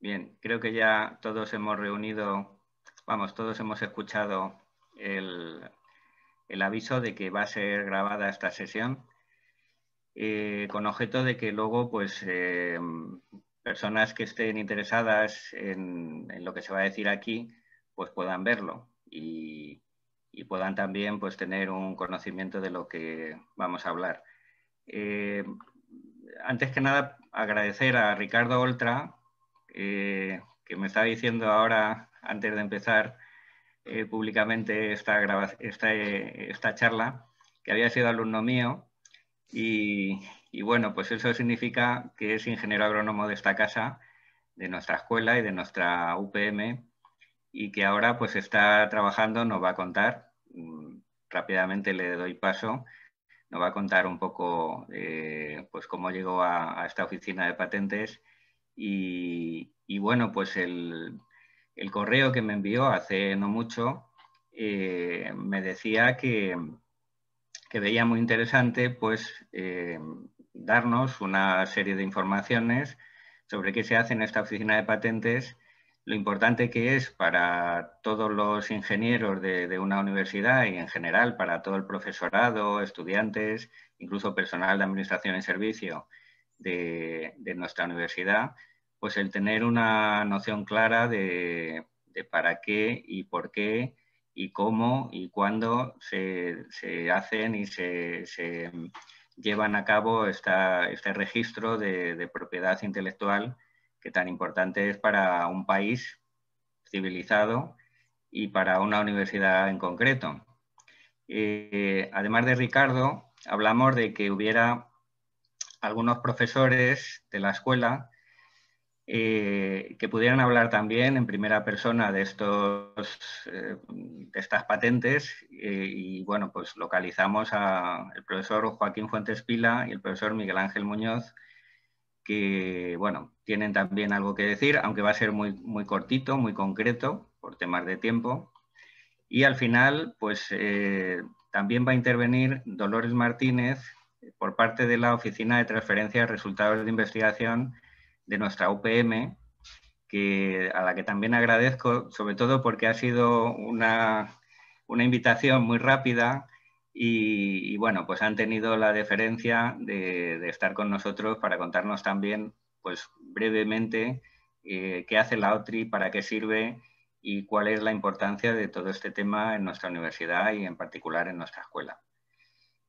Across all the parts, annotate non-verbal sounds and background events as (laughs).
Bien, creo que ya todos hemos reunido, vamos, todos hemos escuchado el, aviso de que va a ser grabada esta sesión eh, con objeto de que luego pues eh, personas que estén interesadas en, lo que se va a decir aquí pues puedan verlo y, puedan también pues tener un conocimiento de lo que vamos a hablar. Eh, antes que nada agradecer a Ricardo Oltra eh, que me está diciendo ahora, antes de empezar eh, públicamente eh, esta, charla, que había sido alumno mío. Y, bueno, pues eso significa que es ingeniero agrónomo de esta casa, de nuestra escuela y de nuestra UPM, y que ahora pues está trabajando, nos va a contar, mm, rápidamente le doy paso, nos va a contar un poco pues cómo llegó a, esta oficina de patentes y, bueno, pues el, correo que me envió hace no mucho eh, me decía que, veía muy interesante pues eh, darnos una serie de informaciones sobre qué se hace en esta oficina de patentes, lo importante que es para todos los ingenieros de, una universidad y en general para todo el profesorado, estudiantes, incluso personal de administración y servicio de nuestra universidad, pues el tener una noción clara de, para qué y por qué y cómo y cuándo se, hacen y se, llevan a cabo este registro de, propiedad intelectual que tan importante es para un país civilizado y para una universidad en concreto. Eh, además de Ricardo, hablamos de que hubiera algunos profesores de la escuela eh, que pudieran hablar también en primera persona de, estos, eh, estas patentes. Eh, y bueno, pues localizamos al profesor Joaquín Fuentes Pila y el profesor Miguel Ángel Muñoz, que bueno, tienen también algo que decir, aunque va a ser muy, muy cortito, muy concreto, por temas de tiempo. Y al final, pues también va a intervenir Dolores Martínez por parte de la Oficina de Transferencia de Resultados de Investigación de nuestra UPM, que, a la que también agradezco, sobre todo porque ha sido una, invitación muy rápida y, bueno, pues han tenido la deferencia de, estar con nosotros para contarnos también, pues brevemente, eh, qué hace la OTRI, para qué sirve y cuál es la importancia de todo este tema en nuestra universidad y en particular en nuestra escuela.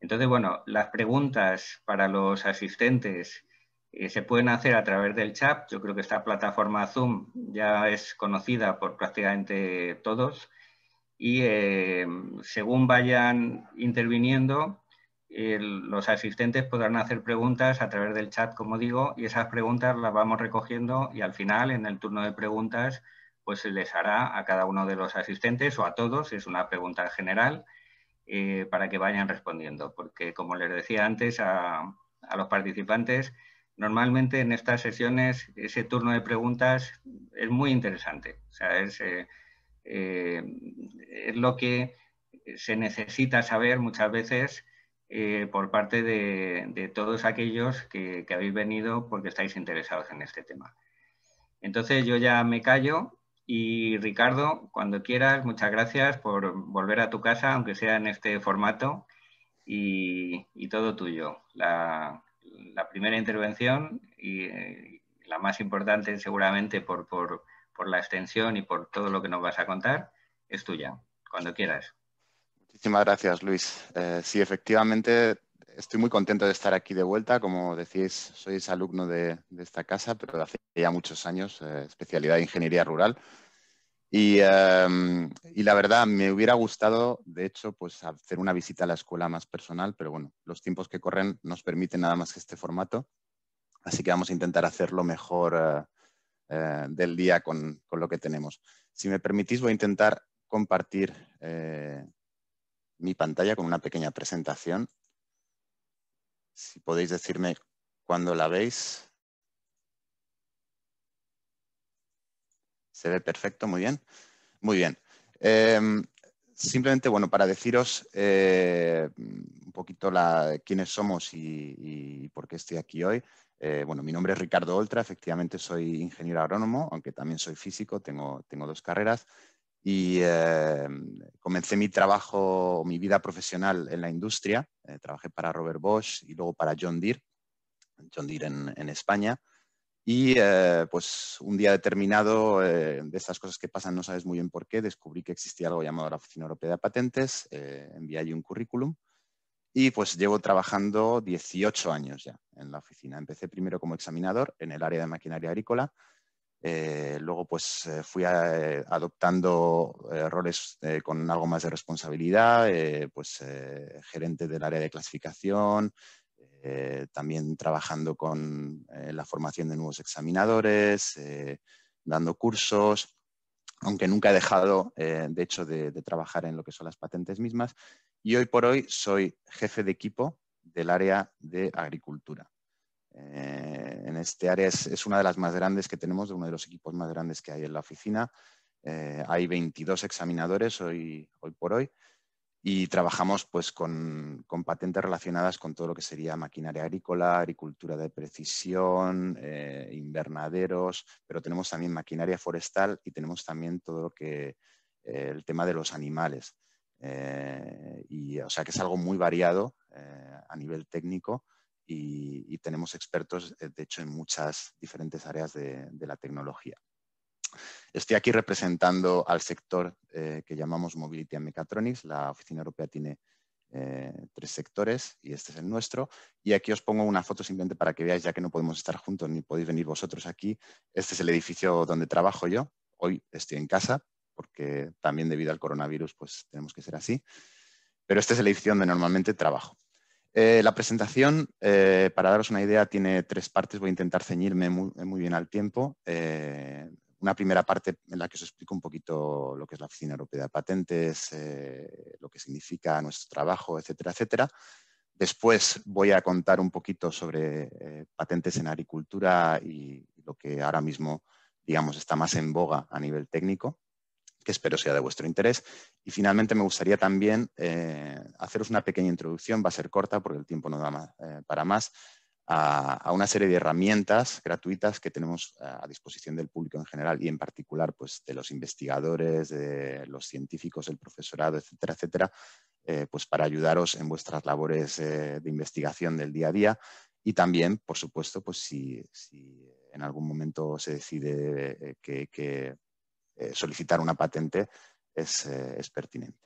Entonces, bueno, las preguntas para los asistentes eh, se pueden hacer a través del chat. Yo creo que esta plataforma Zoom ya es conocida por prácticamente todos y eh, según vayan interviniendo, eh, los asistentes podrán hacer preguntas a través del chat, como digo, y esas preguntas las vamos recogiendo y al final, en el turno de preguntas, pues se les hará a cada uno de los asistentes o a todos, es una pregunta general, para que vayan respondiendo. Porque, como les decía antes a los participantes, normalmente en estas sesiones ese turno de preguntas es muy interesante. O sea, es, eh, eh, lo que se necesita saber muchas veces eh, por parte de, todos aquellos que, habéis venido porque estáis interesados en este tema. Entonces yo ya me callo y Ricardo, cuando quieras, muchas gracias por volver a tu casa, aunque sea en este formato, y, y todo tuyo. La, la primera intervención y eh, la más importante seguramente por, la extensión y por todo lo que nos vas a contar, es tuya, cuando quieras. Muchísimas gracias, Luis. Eh, sí, efectivamente, estoy muy contento de estar aquí de vuelta. Como decís, sois alumno de, esta casa, pero hace ya muchos años, eh, especialidad de Ingeniería Rural. Em, y, la verdad, me hubiera gustado, de hecho, pues hacer una visita a la escuela más personal, pero bueno, los tiempos que corren nos permiten nada más que este formato. Así que vamos a intentar hacerlo mejor eh, eh, del día con, lo que tenemos. Si me permitís, voy a intentar compartir eh, mi pantalla con una pequeña presentación. Si podéis decirme cuándo la veis. Se ve perfecto, muy bien. Muy bien. Em, simplemente, bueno, para deciros eh, un poquito la, quiénes somos y, por qué estoy aquí hoy. Eh, bueno, mi nombre es Ricardo Oltra, efectivamente soy ingeniero agrónomo, aunque también soy físico, tengo, dos carreras. Y em, comencé mi trabajo, mi vida profesional en la industria. Eh, trabajé para Robert Bosch y luego para John Deere, John Deere en España. Y eh, pues un día determinado, eh, de estas cosas que pasan, no sabes muy bien por qué, descubrí que existía algo llamado la Oficina Europea de Patentes, eh, envié allí un currículum y pues llevo trabajando 18 años ya en la oficina. Empecé primero como examinador en el área de maquinaria agrícola, eh, luego pues fui adoptando roles con algo más de responsabilidad, pues gerente del área de clasificación, eh, también trabajando con eh, la formación de nuevos examinadores, eh, dando cursos, aunque nunca he dejado, de hecho, de, trabajar en lo que son las patentes mismas. Y hoy por hoy soy jefe de equipo del área de agricultura. en este área es, una de las más grandes que tenemos, uno de los equipos más grandes que hay en la oficina. hay 22 examinadores hoy, hoy por hoy y trabajamos pues, con, patentes relacionadas con todo lo que sería maquinaria agrícola, agricultura de precisión, eh, invernaderos, pero tenemos también maquinaria forestal y tenemos también todo lo que eh, el tema de los animales. Eh, y, o sea que es algo muy variado a nivel técnico y, tenemos expertos, de hecho, en muchas diferentes áreas de la tecnología. Estoy aquí representando al sector eh, que llamamos Mobility and Mechatronics. La oficina europea tiene eh, tres sectores y este es el nuestro. Y aquí os pongo una foto simplemente para que veáis, ya que no podemos estar juntos ni podéis venir vosotros aquí. Este es el edificio donde trabajo yo. Hoy estoy en casa porque también debido al coronavirus pues tenemos que ser así. Pero este es el edificio donde normalmente trabajo. Eh, la presentación, para daros una idea, tiene tres partes. Voy a intentar ceñirme muy, bien al tiempo. Eh, una primera parte en la que os explico un poquito lo que es la Oficina Europea de Patentes, eh, lo que significa nuestro trabajo, etcétera, etcétera. Después voy a contar un poquito sobre eh, patentes en agricultura y lo que ahora mismo, digamos, está más en boga a nivel técnico, que espero sea de vuestro interés. Y finalmente me gustaría también eh, haceros una pequeña introducción, va a ser corta porque el tiempo no da para más, a, una serie de herramientas gratuitas que tenemos a disposición del público en general y en particular pues, de los investigadores, de los científicos, del profesorado, etcétera, etcétera, eh, pues para ayudaros en vuestras labores eh, de investigación del día a día y también, por supuesto, pues si, en algún momento se decide eh, que, solicitar una patente es, pertinente.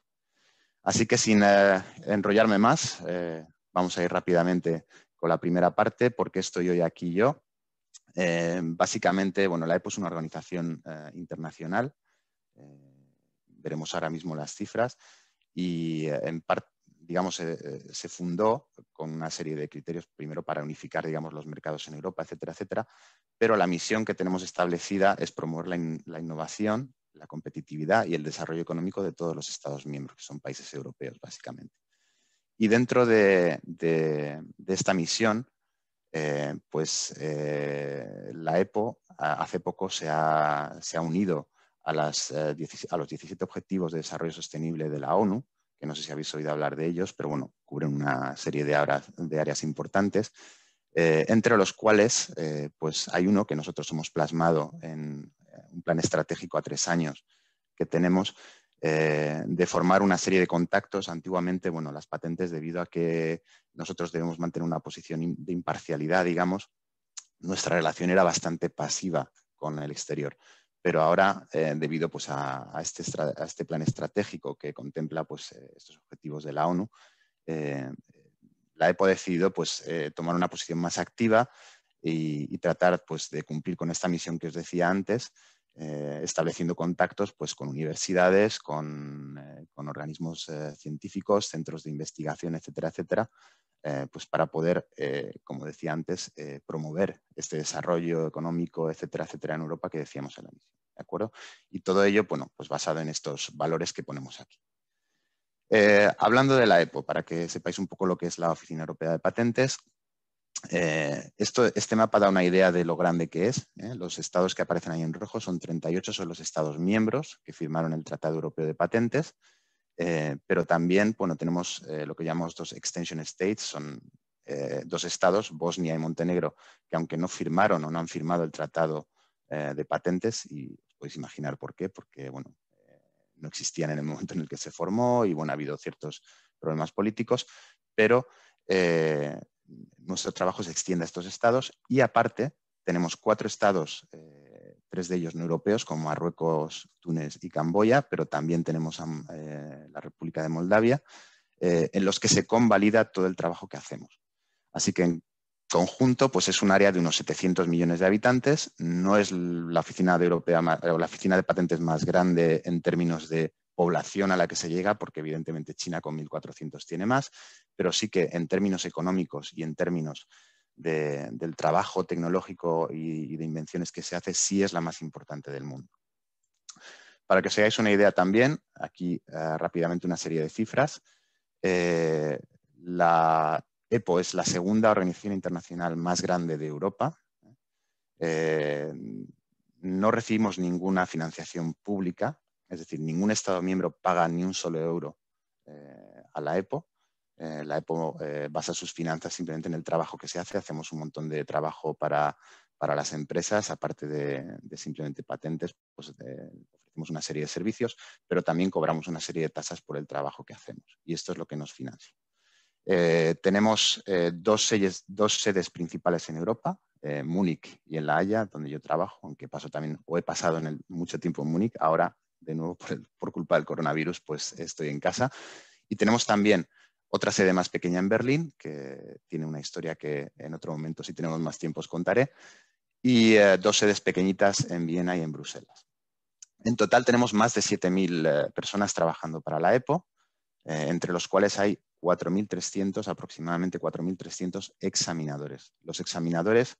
Así que sin enrollarme más, vamos a ir rápidamente con la primera parte, ¿por qué estoy hoy aquí yo? Eh, básicamente, bueno, la EPO es una organización eh, internacional, eh, veremos ahora mismo las cifras, y en parte, digamos, se fundó con una serie de criterios, primero para unificar, digamos, los mercados en Europa, etcétera, etcétera, pero la misión que tenemos establecida es promover la innovación, la competitividad y el desarrollo económico de todos los Estados miembros, que son países europeos, básicamente. Y dentro de, esta misión, eh, pues eh, la EPO hace poco se ha, unido a, eh, los 17 Objetivos de Desarrollo Sostenible de la ONU, que no sé si habéis oído hablar de ellos, pero bueno, cubren una serie de, áreas, de áreas importantes, entre los cuales pues hay uno que nosotros hemos plasmado en un plan estratégico a tres años que tenemos, eh, de formar una serie de contactos. Antiguamente, bueno, las patentes, debido a que nosotros debemos mantener una posición de imparcialidad, digamos, nuestra relación era bastante pasiva con el exterior. Pero ahora, eh, debido pues, este a, este plan estratégico que contempla pues, eh, estos objetivos de la ONU, la EPO ha decidido pues, tomar una posición más activa y, tratar de cumplir con esta misión que os decía antes, eh, estableciendo contactos pues, con universidades, con, eh, organismos eh, científicos, centros de investigación, etcétera, etcétera, pues para poder, como decía antes, promover este desarrollo económico, etcétera, etcétera, en Europa que decíamos en la misión. ¿De acuerdo? Y todo ello, bueno, pues basado en estos valores que ponemos aquí. hablando de la EPO, para que sepáis un poco lo que es la Oficina Europea de Patentes, eh, esto, este mapa da una idea de lo grande que es. ¿eh? Los estados que aparecen ahí en rojo son 38, son los estados miembros que firmaron el Tratado Europeo de Patentes, eh, pero también bueno, tenemos eh, lo que llamamos dos extension states, son dos estados, Bosnia y Montenegro, que aunque no firmaron o no han firmado el Tratado de Patentes, y podéis imaginar por qué, porque bueno, no existían en el momento en el que se formó y bueno, ha habido ciertos problemas políticos, pero nuestro trabajo se extiende a estos estados y aparte tenemos cuatro estados, eh, tres de ellos no europeos, como Marruecos, Túnez y Camboya, pero también tenemos a, eh, la República de Moldavia, eh, en los que se convalida todo el trabajo que hacemos. Así que en conjunto, pues es un área de unos 700 millones de habitantes, no es la oficina de, Europea, o la oficina de patentes más grande en términos de población a la que se llega, porque evidentemente China con 1.400 tiene más, pero sí que en términos económicos y en términos del trabajo tecnológico y, de invenciones que se hace, sí es la más importante del mundo. Para que os hagáis una idea también, aquí eh, rápidamente una serie de cifras. Eh, la EPO es la segunda organización internacional más grande de Europa. Eh, no recibimos ninguna financiación pública, es decir, ningún Estado miembro paga ni un solo euro eh, a la EPO. Eh, la EPO eh, basa sus finanzas simplemente en el trabajo que se hace. Hacemos un montón de trabajo para, las empresas, aparte de, simplemente patentes, pues ofrecemos una serie de servicios, pero también cobramos una serie de tasas por el trabajo que hacemos. Y esto es lo que nos financia. tenemos dos, sedes principales en Europa, Múnich y en La Haya, donde yo trabajo, aunque paso también, he pasado mucho tiempo en Múnich, ahora de nuevo por, culpa del coronavirus, pues estoy en casa. Y tenemos también otra sede más pequeña en Berlín, que tiene una historia que en otro momento, si tenemos más tiempo, os contaré, y eh, dos sedes pequeñitas en Viena y en Bruselas. En total tenemos más de 7.000 eh, personas trabajando para la EPO, eh, entre los cuales hay 4.300, aproximadamente 4.300 examinadores. Los examinadores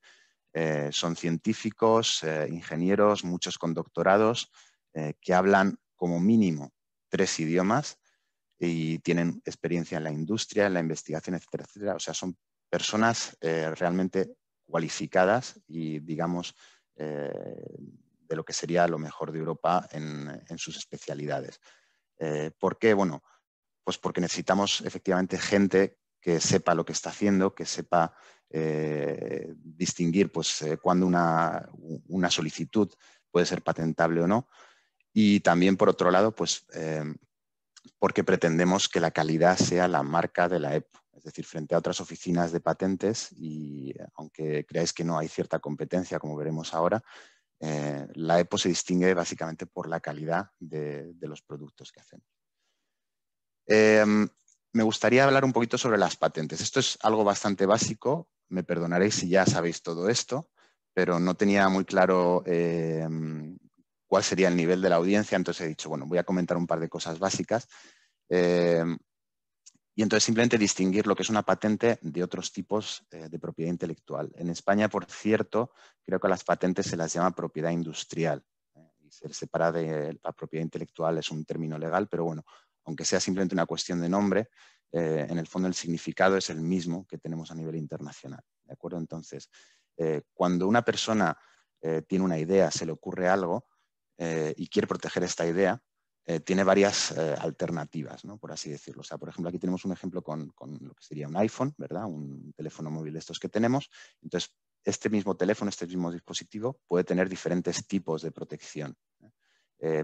son científicos, ingenieros, muchos con doctorados, eh, que hablan como mínimo tres idiomas y tienen experiencia en la industria, en la investigación, etcétera, etcétera. O sea, son personas eh, realmente cualificadas y, digamos, eh, de lo que sería lo mejor de Europa en, sus especialidades. ¿Por qué? Bueno, pues porque necesitamos efectivamente gente que sepa lo que está haciendo, que sepa distinguir pues, cuando una solicitud puede ser patentable o no, y también, por otro lado, pues eh, porque pretendemos que la calidad sea la marca de la EPO. Es decir, frente a otras oficinas de patentes, y aunque creáis que no hay cierta competencia, como veremos ahora, eh, la EPO se distingue básicamente por la calidad de, los productos que hacen. Eh, me gustaría hablar un poquito sobre las patentes. Esto es algo bastante básico, me perdonaréis si ya sabéis todo esto, pero no tenía muy claro cuál sería el nivel de la audiencia. Entonces he dicho, bueno, voy a comentar un par de cosas básicas. Eh, y entonces simplemente distinguir lo que es una patente de otros tipos eh, de propiedad intelectual. En España, por cierto, creo que a las patentes se las llama propiedad industrial. ¿eh? y se separa de la propiedad intelectual, es un término legal, pero bueno, aunque sea simplemente una cuestión de nombre, en el fondo el significado es el mismo que tenemos a nivel internacional. ¿De acuerdo? Entonces, cuando una persona tiene una idea, se le ocurre algo, eh, y quiere proteger esta idea, eh, tiene varias eh, alternativas, por así decirlo. O sea, por ejemplo, aquí tenemos un ejemplo con, lo que sería un iPhone, ¿verdad? Un teléfono móvil de estos que tenemos. Entonces, este mismo teléfono, este mismo dispositivo puede tener diferentes tipos de protección.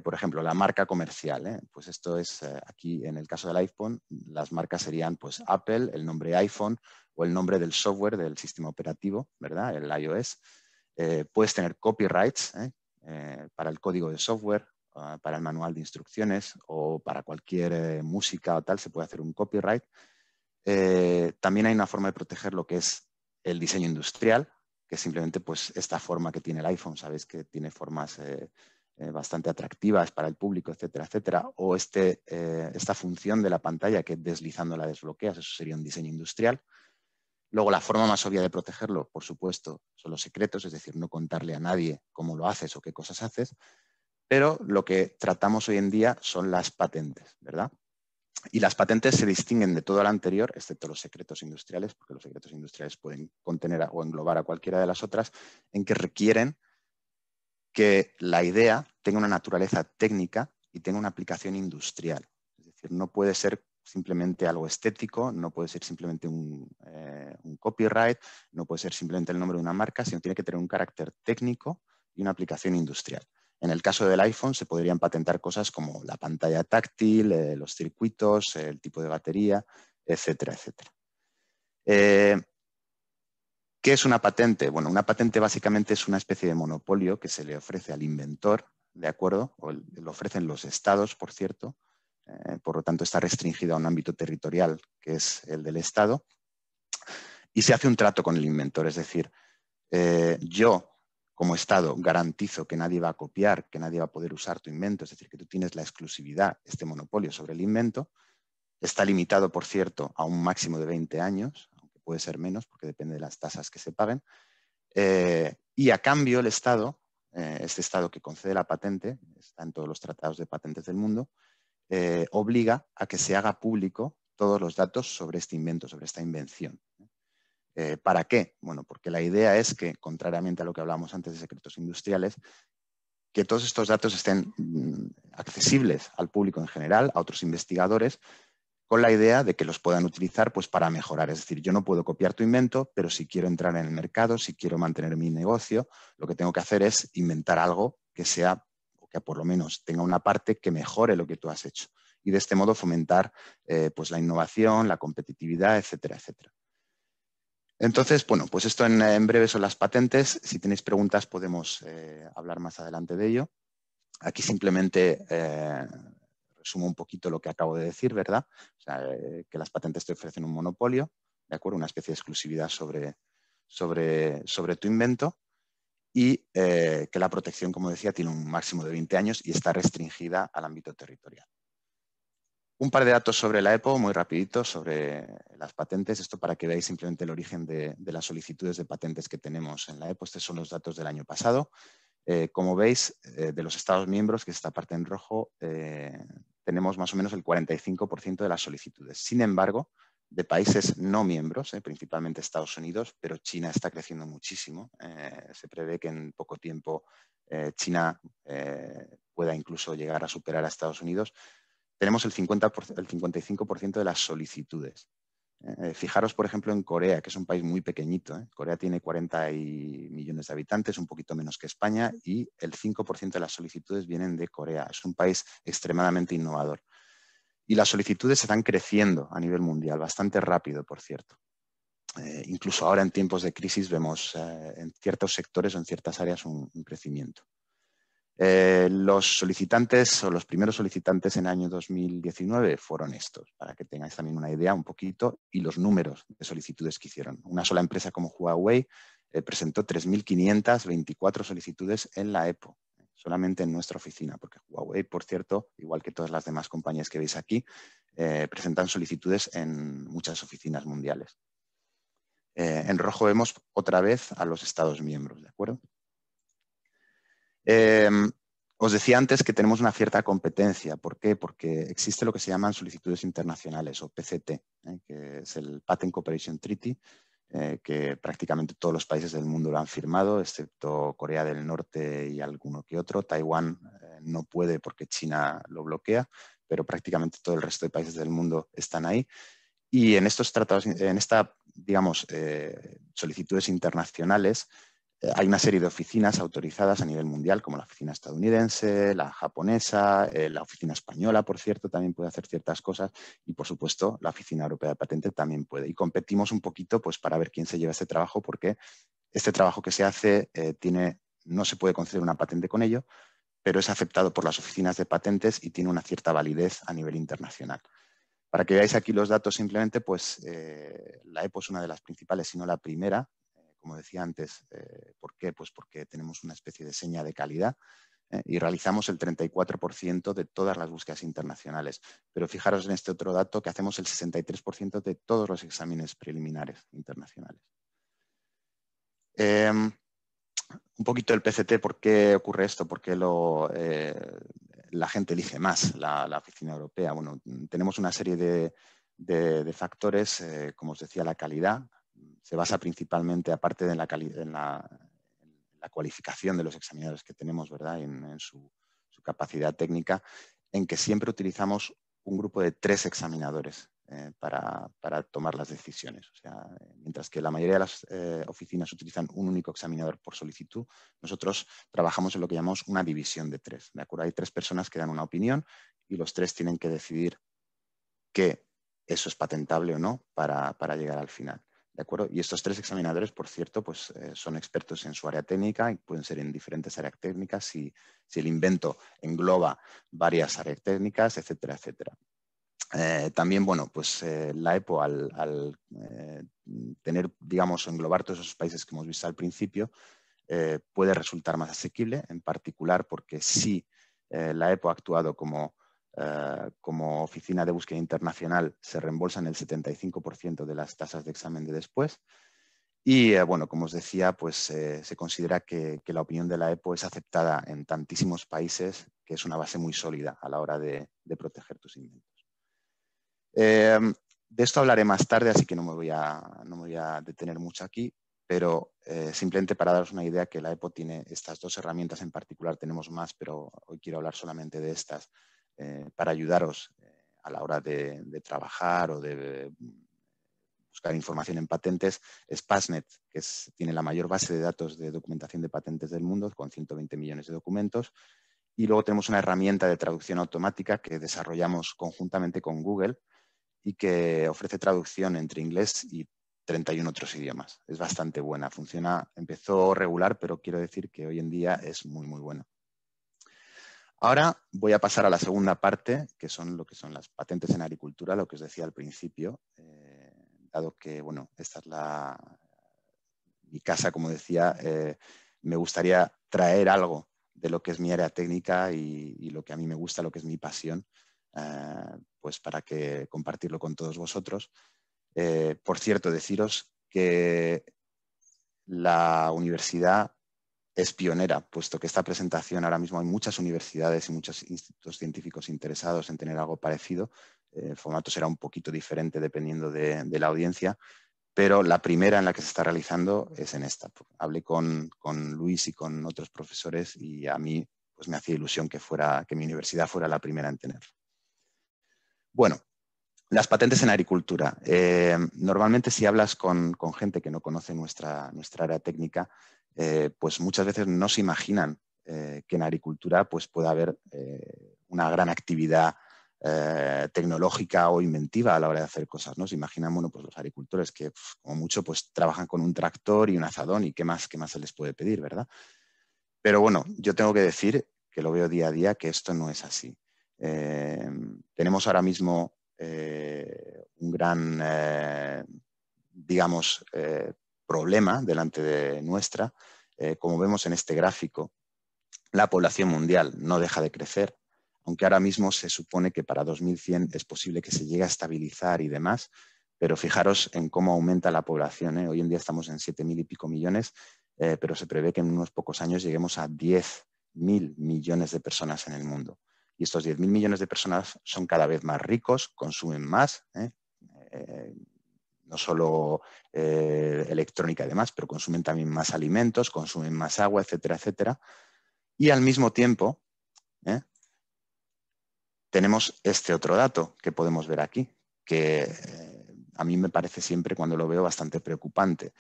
por ejemplo, la marca comercial. Pues esto es, aquí en el caso del iPhone, las marcas serían pues, Apple, el nombre iPhone o el nombre del software del sistema operativo, ¿verdad? El iOS. puedes tener copyrights, eh, para el código de software, ah, para el manual de instrucciones o para cualquier eh, música o tal, se puede hacer un copyright. Eh, también hay una forma de proteger lo que es el diseño industrial, que simplemente pues, esta forma que tiene el iPhone, sabéis que tiene formas bastante atractivas para el público, etcétera, etcétera, o este, esta función de la pantalla que deslizando la desbloqueas, eso sería un diseño industrial. Luego, la forma más obvia de protegerlo, por supuesto, son los secretos, es decir, no contarle a nadie cómo lo haces o qué cosas haces, pero lo que tratamos hoy en día son las patentes, ¿verdad? Y las patentes se distinguen de todo lo anterior, excepto los secretos industriales, porque los secretos industriales pueden contener o englobar a cualquiera de las otras, en que requieren que la idea tenga una naturaleza técnica y tenga una aplicación industrial. Es decir, no puede ser simplemente algo estético, no puede ser simplemente eh, un, copyright, no puede ser simplemente el nombre de una marca, sino tiene que tener un carácter técnico y una aplicación industrial. En el caso del iPhone se podrían patentar cosas como la pantalla táctil, eh, los circuitos, el tipo de batería, etcétera, etcétera. Eh, ¿Qué es una patente? Bueno, una patente básicamente es una especie de monopolio que se le ofrece al inventor, ¿de acuerdo? O lo ofrecen los estados, por cierto, eh, por lo tanto está restringido a un ámbito territorial, que es el del Estado, y se hace un trato con el inventor, es decir, eh, yo como Estado garantizo que nadie va a copiar, que nadie va a poder usar tu invento, es decir, que tú tienes la exclusividad, este monopolio sobre el invento, está limitado, por cierto, a un máximo de 20 años, aunque puede ser menos porque depende de las tasas que se paguen, eh, y a cambio el Estado, este Estado que concede la patente, está en todos los tratados de patentes del mundo, eh, obliga a que se haga público todos los datos sobre este invento, sobre esta invención. Eh, ¿Para qué? Bueno, porque la idea es que, contrariamente a lo que hablábamos antes de secretos industriales, que todos estos datos estén mm, accesibles al público en general, a otros investigadores, con la idea de que los puedan utilizar pues, para mejorar. Es decir, yo no puedo copiar tu invento, pero si quiero entrar en el mercado, si quiero mantener mi negocio, lo que tengo que hacer es inventar algo que sea que por lo menos tenga una parte que mejore lo que tú has hecho. Y de este modo fomentar eh, pues la innovación, la competitividad, etcétera, etcétera. Entonces, bueno, pues esto en, breve son las patentes. Si tenéis preguntas podemos eh, hablar más adelante de ello. Aquí simplemente eh, resumo un poquito lo que acabo de decir, ¿verdad? O sea, que las patentes te ofrecen un monopolio, ¿de acuerdo? Una especie de exclusividad sobre, sobre tu invento y eh, que la protección, como decía, tiene un máximo de 20 años y está restringida al ámbito territorial. Un par de datos sobre la EPO, muy rapidito, sobre las patentes. Esto para que veáis simplemente el origen de, las solicitudes de patentes que tenemos en la EPO. Estos son los datos del año pasado. Eh, como veis, eh, de los Estados miembros, que es esta parte en rojo, tenemos más o menos el 45% de las solicitudes. Sin embargo, de países no miembros, eh, principalmente Estados Unidos, pero China está creciendo muchísimo. Eh, se prevé que en poco tiempo eh, China pueda incluso llegar a superar a Estados Unidos. Tenemos el, 55% de las solicitudes. fijaros, por ejemplo, en Corea, que es un país muy pequeñito. Corea tiene 40 millones de habitantes, un poquito menos que España, y el 5% de las solicitudes vienen de Corea. Es un país extremadamente innovador y las solicitudes están creciendo a nivel mundial, bastante rápido, por cierto. Eh, incluso ahora en tiempos de crisis vemos eh, en ciertos sectores o en ciertas áreas un, crecimiento. Eh, los solicitantes o los primeros solicitantes en año 2019 fueron estos, para que tengáis también una idea un poquito y los números de solicitudes que hicieron. Una sola empresa como Huawei presentó 3.524 solicitudes en la EPO, solamente en nuestra oficina, porque Huawei, por cierto, igual que todas las demás compañías que veis aquí, eh, presentan solicitudes en muchas oficinas mundiales. Eh, en rojo vemos otra vez a los Estados miembros, ¿de acuerdo? Eh, os decía antes que tenemos una cierta competencia. ¿Por qué? Porque existe lo que se llaman solicitudes internacionales o PCT, que es el Patent Cooperation Treaty, eh, que prácticamente todos los países del mundo lo han firmado, excepto Corea del Norte y alguno que otro. Taiwán eh, no puede porque China lo bloquea, pero prácticamente todo el resto de países del mundo están ahí. Y en estos tratados, en esta, digamos, eh, solicitudes internacionales, hay una serie de oficinas autorizadas a nivel mundial, como la oficina estadounidense, la japonesa, eh, la oficina española, por cierto, también puede hacer ciertas cosas y, por supuesto, la oficina europea de patentes también puede. Y competimos un poquito pues, para ver quién se lleva este trabajo, porque este trabajo que se hace eh, tiene, no se puede conceder una patente con ello, pero es aceptado por las oficinas de patentes y tiene una cierta validez a nivel internacional. Para que veáis aquí los datos simplemente, pues eh, la EPO es una de las principales, si no la primera como decía antes, eh, ¿por qué? Pues porque tenemos una especie de seña de calidad eh, y realizamos el 34% de todas las búsquedas internacionales. Pero fijaros en este otro dato que hacemos el 63% de todos los exámenes preliminares internacionales. Em, un poquito el PCT, ¿por qué ocurre esto? ¿Por qué eh, la gente elige más la, oficina europea? Bueno, tenemos una serie de, factores, como os decía, la calidad, se basa principalmente, aparte de la, la cualificación de los examinadores que tenemos, ¿verdad? En, su, capacidad técnica, en que siempre utilizamos un grupo de tres examinadores eh, para, tomar las decisiones. O sea, mientras que la mayoría de las eh, oficinas utilizan un único examinador por solicitud, nosotros trabajamos en lo que llamamos una división de tres. ¿de acuerdo? Hay tres personas que dan una opinión y los tres tienen que decidir que eso es patentable o no para llegar al final. Y estos tres examinadores, por cierto, pues, eh, son expertos en su área técnica y pueden ser en diferentes áreas técnicas si, si el invento engloba varias áreas técnicas, etcétera, etcétera. Eh, también, bueno, pues eh, la EPO al, tener, digamos, englobar todos esos países que hemos visto al principio, puede resultar más asequible, en particular porque si la EPO ha actuado como eh, como oficina de búsqueda internacional se reembolsan el 75% de las tasas de examen de después. Y eh, bueno, como os decía, pues eh, se considera que, la opinión de la EPO es aceptada en tantísimos países que es una base muy sólida a la hora de, proteger tus inventos. Em, de esto hablaré más tarde, así que no me voy a, detener mucho aquí, pero simplemente para daros una idea que la EPO tiene estas dos herramientas en particular, tenemos más, pero hoy quiero hablar solamente de estas eh, para ayudaros eh, a la hora de, trabajar o de eh, buscar información en patentes es que tiene la mayor base de datos de documentación de patentes del mundo, con 120 millones de documentos. Y luego tenemos una herramienta de traducción automática que desarrollamos conjuntamente con Google y que ofrece traducción entre inglés y 31 otros idiomas. Es bastante buena, funciona, empezó regular, pero quiero decir que hoy en día es muy, muy buena. Ahora voy a pasar a la segunda parte, que son lo que son las patentes en agricultura, lo que os decía al principio, eh, dado que, bueno, esta es la, mi casa, como decía, eh, me gustaría traer algo de lo que es mi área técnica y, lo que a mí me gusta, lo que es mi pasión, eh, pues para que compartirlo con todos vosotros. por cierto, deciros que la universidad es pionera, puesto que esta presentación ahora mismo hay muchas universidades y muchos institutos científicos interesados en tener algo parecido. El formato será un poquito diferente dependiendo de, la audiencia, pero la primera en la que se está realizando es en esta. Hablé con, Luis y con otros profesores y a mí pues me hacía ilusión que, fuera, que mi universidad fuera la primera en tenerlo. Bueno, las patentes en agricultura. Eh, normalmente si hablas con, con, gente que no conoce nuestra, nuestra área técnica, eh, pues muchas veces no se imaginan eh, que en agricultura pues pueda haber eh, una gran actividad tecnológica o inventiva a la hora de hacer cosas. ¿no? Se imaginan pues los agricultores que como mucho pues trabajan con un tractor y un azadón y qué más, qué más se les puede pedir, ¿verdad? Pero bueno, yo tengo que decir que lo veo día a día que esto no es así. tenemos ahora mismo un gran, digamos, problema delante de nuestra, eh, como vemos en este gráfico, la población mundial no deja de crecer, aunque ahora mismo se supone que para 2100 es posible que se llegue a estabilizar y demás, pero fijaros en cómo aumenta la población. ¿eh? Hoy en día estamos en 7.000 y pico millones, eh, pero se prevé que en unos pocos años lleguemos a 10.000 millones de personas en el mundo. Y estos 10.000 millones de personas son cada vez más ricos, consumen más, no solo eh, electrónica y demás, pero consumen también más alimentos, consumen más agua, etcétera, etcétera. Y al mismo tiempo, ¿eh? tenemos este otro dato que podemos ver aquí, que eh, a mí me parece siempre cuando lo veo bastante preocupante.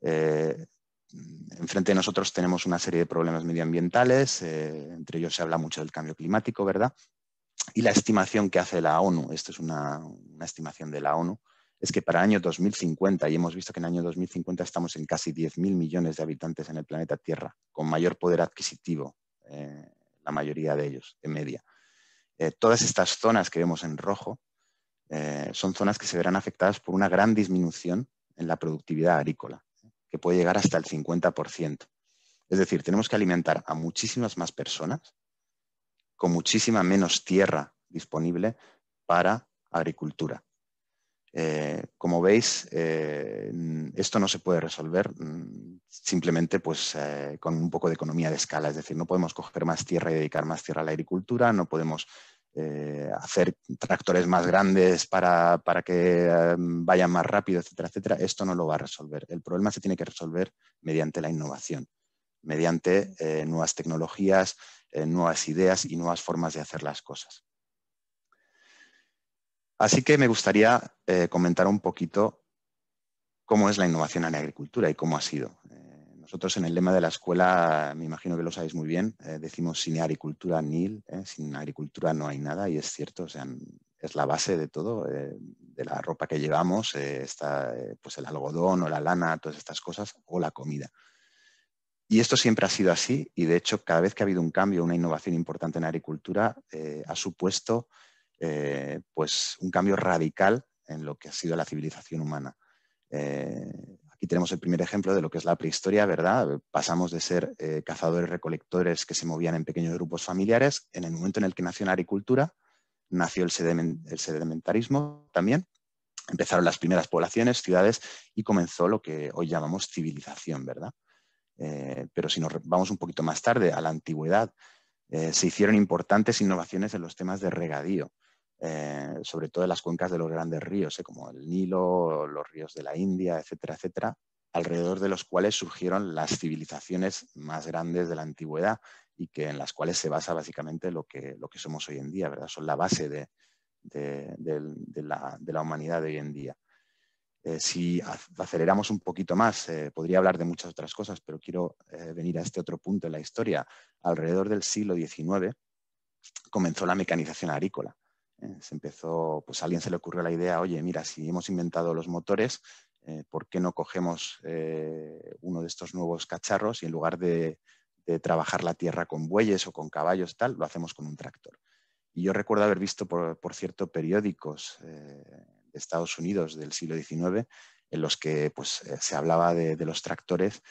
enfrente de nosotros tenemos una serie de problemas medioambientales, entre ellos se habla mucho del cambio climático, ¿verdad? Y la estimación que hace la ONU, esto es una estimación de la ONU, es que para el año 2050, y hemos visto que en el año 2050 estamos en casi 10.000 millones de habitantes en el planeta Tierra, con mayor poder adquisitivo, eh, la mayoría de ellos, en media. Eh, todas estas zonas que vemos en rojo eh, son zonas que se verán afectadas por una gran disminución en la productividad agrícola, que puede llegar hasta el 50%. Es decir, tenemos que alimentar a muchísimas más personas con muchísima menos tierra disponible para agricultura. Eh, como veis, eh, esto no se puede resolver mm, simplemente pues, eh, con un poco de economía de escala, es decir, no podemos coger más tierra y dedicar más tierra a la agricultura, no podemos hacer tractores más grandes para, para que vayan más rápido, etcétera, etcétera. Esto no lo va a resolver. El problema se tiene que resolver mediante la innovación, mediante nuevas tecnologías, nuevas ideas y nuevas formas de hacer las cosas. Así que me gustaría eh, comentar un poquito cómo es la innovación en agricultura y cómo ha sido. Eh, nosotros en el lema de la escuela, me imagino que lo sabéis muy bien, eh, decimos sin agricultura nil, sin agricultura no hay nada y es cierto, o sea, es la base de todo, de la ropa que llevamos, está, pues el algodón o la lana, todas estas cosas, o la comida. Y esto siempre ha sido así y de hecho cada vez que ha habido un cambio, una innovación importante en agricultura, ha supuesto eh, pues un cambio radical en lo que ha sido la civilización humana. Eh, aquí tenemos el primer ejemplo de lo que es la prehistoria, ¿verdad? Pasamos de ser eh, cazadores-recolectores que se movían en pequeños grupos familiares. En el momento en el que nació la agricultura, nació el, sedimentarismo también. Empezaron las primeras poblaciones, ciudades y comenzó lo que hoy llamamos civilización, ¿verdad? pero si nos vamos un poquito más tarde a la antigüedad, se hicieron importantes innovaciones en los temas de regadío. Eh, sobre todo en las cuencas de los grandes ríos, ¿eh? como el Nilo, los ríos de la India, etcétera, etcétera, alrededor de los cuales surgieron las civilizaciones más grandes de la antigüedad y que en las cuales se basa básicamente lo que, lo que somos hoy en día, ¿verdad? Son la base de, la, humanidad de hoy en día. Eh, si aceleramos un poquito más, podría hablar de muchas otras cosas, pero quiero venir a este otro punto en la historia. Alrededor del siglo XIX comenzó la mecanización agrícola. Eh, se empezó, pues a alguien se le ocurrió la idea, oye, mira, si hemos inventado los motores, eh, ¿por qué no cogemos eh, uno de estos nuevos cacharros y en lugar de, trabajar la tierra con bueyes o con caballos, tal, lo hacemos con un tractor? Y yo recuerdo haber visto, por, cierto, periódicos de Estados Unidos del siglo XIX en los que pues, se hablaba de los tractores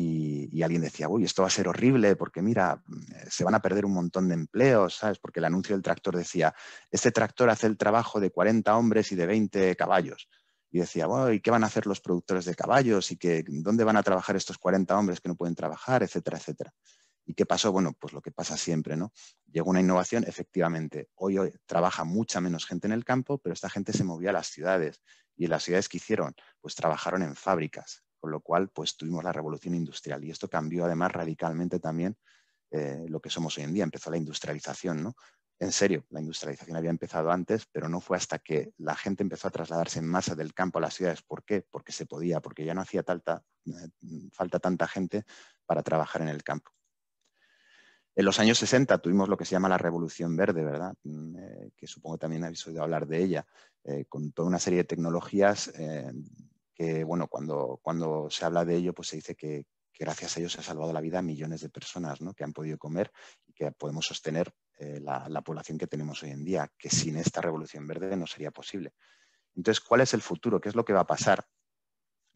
y, alguien decía, uy, esto va a ser horrible porque mira, mm, se van a perder un montón de empleos, ¿sabes? Porque el anuncio del tractor decía, este tractor hace el trabajo de 40 hombres y de 20 caballos. Y decía, bueno, ¿y qué van a hacer los productores de caballos? ¿Y qué dónde van a trabajar estos 40 hombres que no pueden trabajar? Etcétera, etcétera. ¿Y qué pasó? Bueno, pues lo que pasa siempre, ¿no? Llegó una innovación, efectivamente, hoy, hoy trabaja mucha menos gente en el campo, pero esta gente se movió a las ciudades. ¿Y en las ciudades que hicieron? Pues trabajaron en fábricas, con lo cual pues tuvimos la revolución industrial y esto cambió además radicalmente también eh, lo que somos hoy en día, empezó la industrialización, ¿no? En serio, la industrialización había empezado antes, pero no fue hasta que la gente empezó a trasladarse en masa del campo a las ciudades. ¿Por qué? Porque se podía, porque ya no hacía eh, falta tanta gente para trabajar en el campo. En los años 60 tuvimos lo que se llama la Revolución Verde, ¿verdad? Mm, eh, que supongo también habéis oído hablar de ella, con toda una serie de tecnologías que bueno, cuando, cuando se habla de ello, pues se dice que, gracias a ellos se ha salvado la vida a millones de personas que han podido comer y que podemos sostener eh, la, población que tenemos hoy en día, que sin esta revolución verde no sería posible. Entonces, ¿cuál es el futuro? ¿Qué es lo que va a pasar?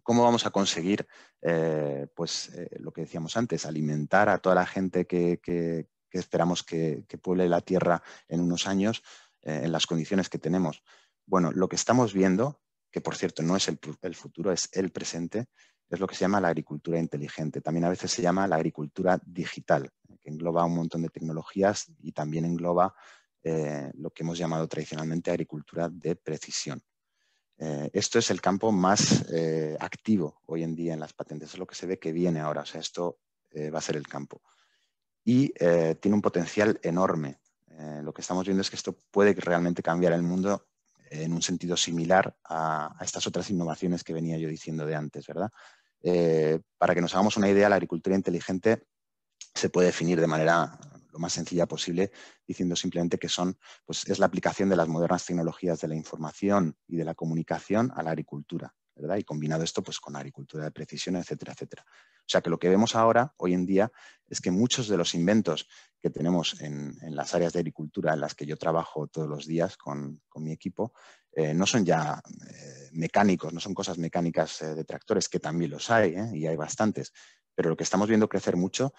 ¿Cómo vamos a conseguir, eh, pues, eh, lo que decíamos antes, alimentar a toda la gente que, esperamos que, pueble la Tierra en unos años en las condiciones que tenemos? Bueno, lo que estamos viendo que por cierto no es el, futuro, es el presente, es lo que se llama la agricultura inteligente. También a veces se llama la agricultura digital, que engloba un montón de tecnologías y también engloba eh, lo que hemos llamado tradicionalmente agricultura de precisión. Eh, esto es el campo más eh, activo hoy en día en las patentes, es lo que se ve que viene ahora, o sea, esto va a ser el campo. Y tiene un potencial enorme. lo que estamos viendo es que esto puede realmente cambiar el mundo en un sentido similar a, estas otras innovaciones que venía yo diciendo de antes, ¿verdad? Eh, para que nos hagamos una idea, la agricultura inteligente se puede definir de manera lo más sencilla posible, diciendo simplemente que son, pues, es la aplicación de las modernas tecnologías de la información y de la comunicación a la agricultura, ¿verdad? Y combinado esto pues, con la agricultura de precisión, etcétera, etcétera. O sea que lo que vemos ahora, hoy en día, es que muchos de los inventos que tenemos en, las áreas de agricultura en las que yo trabajo todos los días con, mi equipo, eh, no son ya eh, mecánicos, no son cosas mecánicas eh, de tractores, que también los hay y hay bastantes, pero lo que estamos viendo crecer mucho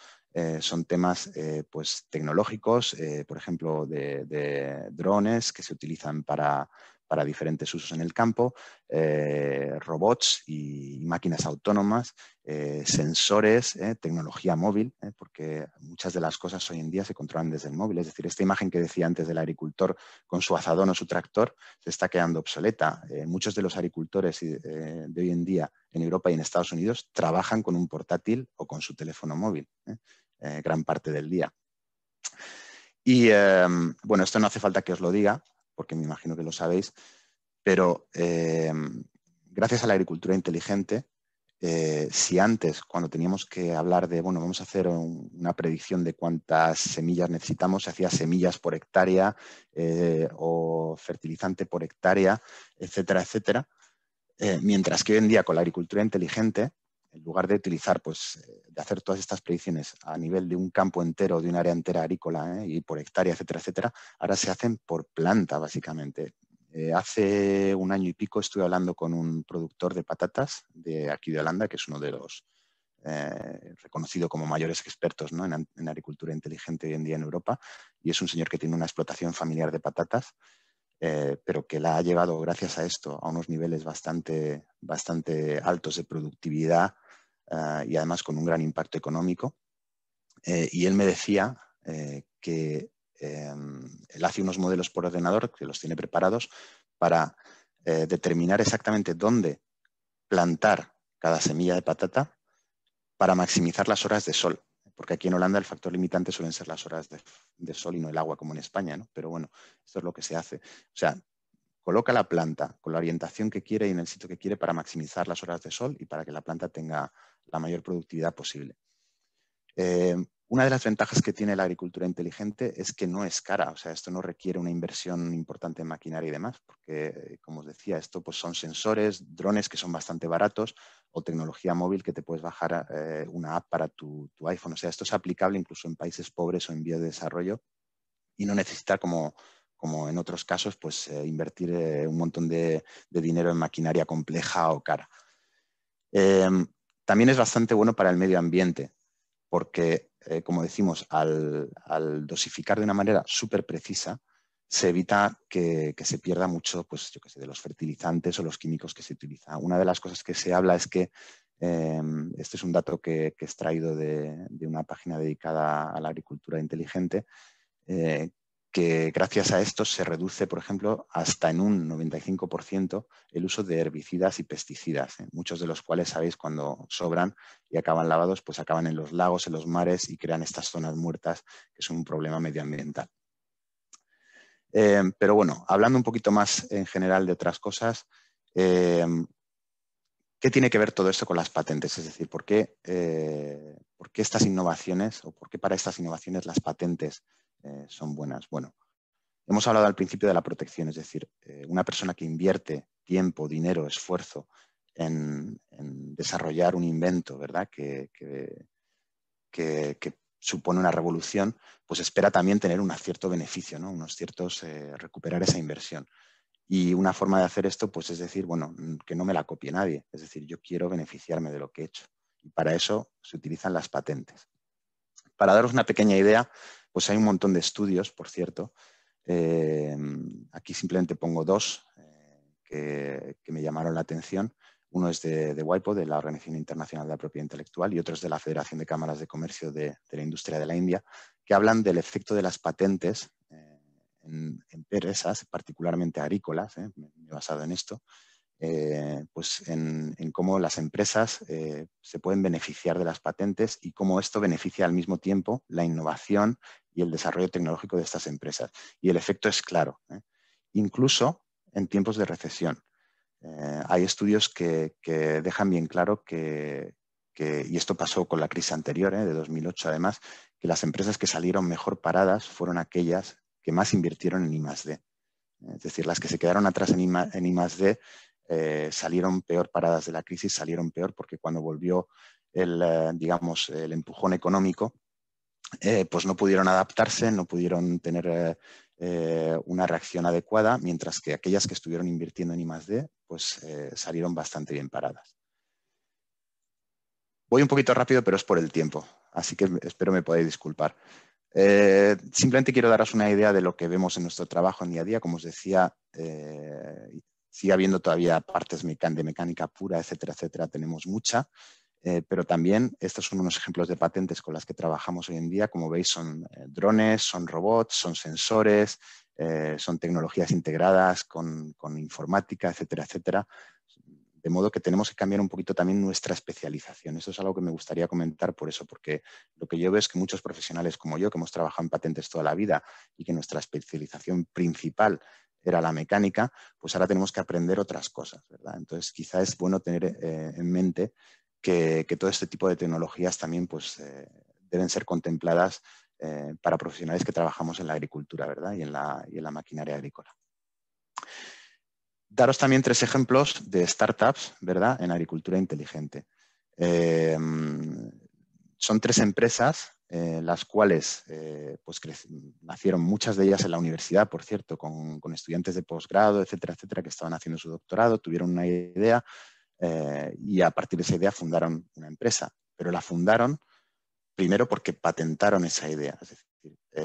son temas pues, tecnológicos, por ejemplo, de, drones que se utilizan para, para diferentes usos en el campo, eh, robots y máquinas autónomas, eh, sensores, eh, tecnología móvil, porque muchas de las cosas hoy en día se controlan desde el móvil. Es decir, esta imagen que decía antes del agricultor con su azadón o su tractor se está quedando obsoleta. muchos de los agricultores de hoy en día en Europa y en Estados Unidos trabajan con un portátil o con su teléfono móvil gran parte del día. Y em, bueno, esto no hace falta que os lo diga, porque me imagino que lo sabéis, pero eh, gracias a la agricultura inteligente, eh, si antes, cuando teníamos que hablar de, bueno, vamos a hacer una predicción de cuántas semillas necesitamos, se hacía semillas por hectárea eh, o fertilizante por hectárea, etcétera, etcétera, mientras que hoy en día con la agricultura inteligente en lugar de utilizar, pues, eh, de hacer todas estas predicciones a nivel de un campo entero, de un área entera agrícola eh, y por hectárea, etcétera, etcétera, ahora se hacen por planta, básicamente. Eh, hace un año y pico estuve hablando con un productor de patatas de aquí de Holanda, que es uno de los reconocidos reconocido como mayores expertos en, agricultura inteligente hoy en día en Europa, y es un señor que tiene una explotación familiar de patatas, pero que la ha llevado, gracias a esto, a unos niveles bastante, bastante altos de productividad Ah, y además con un gran impacto económico. Eh, y él me decía eh, que em, él hace unos modelos por ordenador que los tiene preparados para eh, determinar exactamente dónde plantar cada semilla de patata para maximizar las horas de sol. Porque aquí en Holanda el factor limitante suelen ser las horas de, de sol y no el agua como en España, ¿no? Pero bueno, esto es lo que se hace. O sea, coloca la planta con la orientación que quiere y en el sitio que quiere para maximizar las horas de sol y para que la planta tenga la mayor productividad posible. Eh, una de las ventajas que tiene la agricultura inteligente es que no es cara, o sea, esto no requiere una inversión importante en maquinaria y demás, porque, eh, como os decía, esto pues, son sensores, drones que son bastante baratos o tecnología móvil que te puedes bajar eh, una app para tu, iPhone. O sea, esto es aplicable incluso en países pobres o en vías de desarrollo y no necesita, como, como en otros casos, pues invertir un montón de, de, dinero en maquinaria compleja o cara. También es bastante bueno para el medio ambiente, porque, eh, como decimos, al, dosificar de una manera súper precisa, se evita que, se pierda mucho, pues yo sé, de los fertilizantes o los químicos que se utilizan. Una de las cosas que se habla es que, em, este es un dato que, he extraído de, una página dedicada a la agricultura inteligente, eh, que gracias a esto se reduce, por ejemplo, hasta en un 95% el uso de herbicidas y pesticidas, ¿eh? muchos de los cuales, sabéis, cuando sobran y acaban lavados, pues acaban en los lagos, en los mares y crean estas zonas muertas, que es un problema medioambiental. Eh, pero bueno, hablando un poquito más en general de otras cosas, eh, ¿qué tiene que ver todo esto con las patentes? Es decir, ¿por qué, ¿por qué estas innovaciones o por qué para estas innovaciones las patentes? Eh, son buenas. Bueno, hemos hablado al principio de la protección, es decir, eh, una persona que invierte tiempo, dinero, esfuerzo en, desarrollar un invento, ¿verdad? Que, que, supone una revolución, pues espera también tener un cierto beneficio, ¿no? Unos ciertos, eh, recuperar esa inversión. Y una forma de hacer esto, pues es decir, bueno, que no me la copie nadie. Es decir, yo quiero beneficiarme de lo que he hecho. Y para eso se utilizan las patentes. Para daros una pequeña idea, pues hay un montón de estudios, por cierto. Eh, aquí simplemente pongo dos eh, que, me llamaron la atención. Uno es de, WIPO, de la Organización Internacional de la Propiedad Intelectual, y otro es de la Federación de Cámaras de Comercio de, la Industria de la India, que hablan del efecto de las patentes eh, en, empresas, particularmente agrícolas, basado en esto, eh, pues en, cómo las empresas eh, se pueden beneficiar de las patentes y cómo esto beneficia al mismo tiempo la innovación y el desarrollo tecnológico de estas empresas. Y el efecto es claro, ¿eh? incluso en tiempos de recesión. hay estudios que, dejan bien claro que, que, y esto pasó con la crisis anterior, de 2008 además, que las empresas que salieron mejor paradas fueron aquellas que más invirtieron en I+.D. Es decir, las que se quedaron atrás en I+.D. Eh, salieron peor paradas de la crisis, salieron peor porque cuando volvió el, eh, digamos, el empujón económico, eh, pues no pudieron adaptarse, no pudieron tener una reacción adecuada, mientras que aquellas que estuvieron invirtiendo en I+.D. pues salieron bastante bien paradas. Voy un poquito rápido, pero es por el tiempo, así que espero me podáis disculpar. simplemente quiero daros una idea de lo que vemos en nuestro trabajo en día a día. Como os decía, sigue habiendo todavía partes de mecánica pura, etcétera, etcétera, tenemos mucha, eh, pero también estos son unos ejemplos de patentes con las que trabajamos hoy en día, como veis son eh, drones, son robots, son sensores, eh, son tecnologías integradas con, con informática, etcétera, etcétera, de modo que tenemos que cambiar un poquito también nuestra especialización. Eso es algo que me gustaría comentar por eso, porque lo que yo veo es que muchos profesionales como yo, que hemos trabajado en patentes toda la vida y que nuestra especialización principal era la mecánica, pues ahora tenemos que aprender otras cosas, ¿verdad? Entonces, quizá es bueno tener eh, en mente que, todo este tipo de tecnologías también pues, eh, deben ser contempladas eh, para profesionales que trabajamos en la agricultura, ¿verdad? Y en la, y en la maquinaria agrícola. Daros también tres ejemplos de startups, ¿verdad? En agricultura inteligente. son tres empresas eh, las cuales eh, pues nacieron muchas de ellas en la universidad, por cierto, con, estudiantes de posgrado, etcétera, etcétera, que estaban haciendo su doctorado, tuvieron una idea eh, y a partir de esa idea fundaron una empresa. Pero la fundaron primero porque patentaron esa idea, es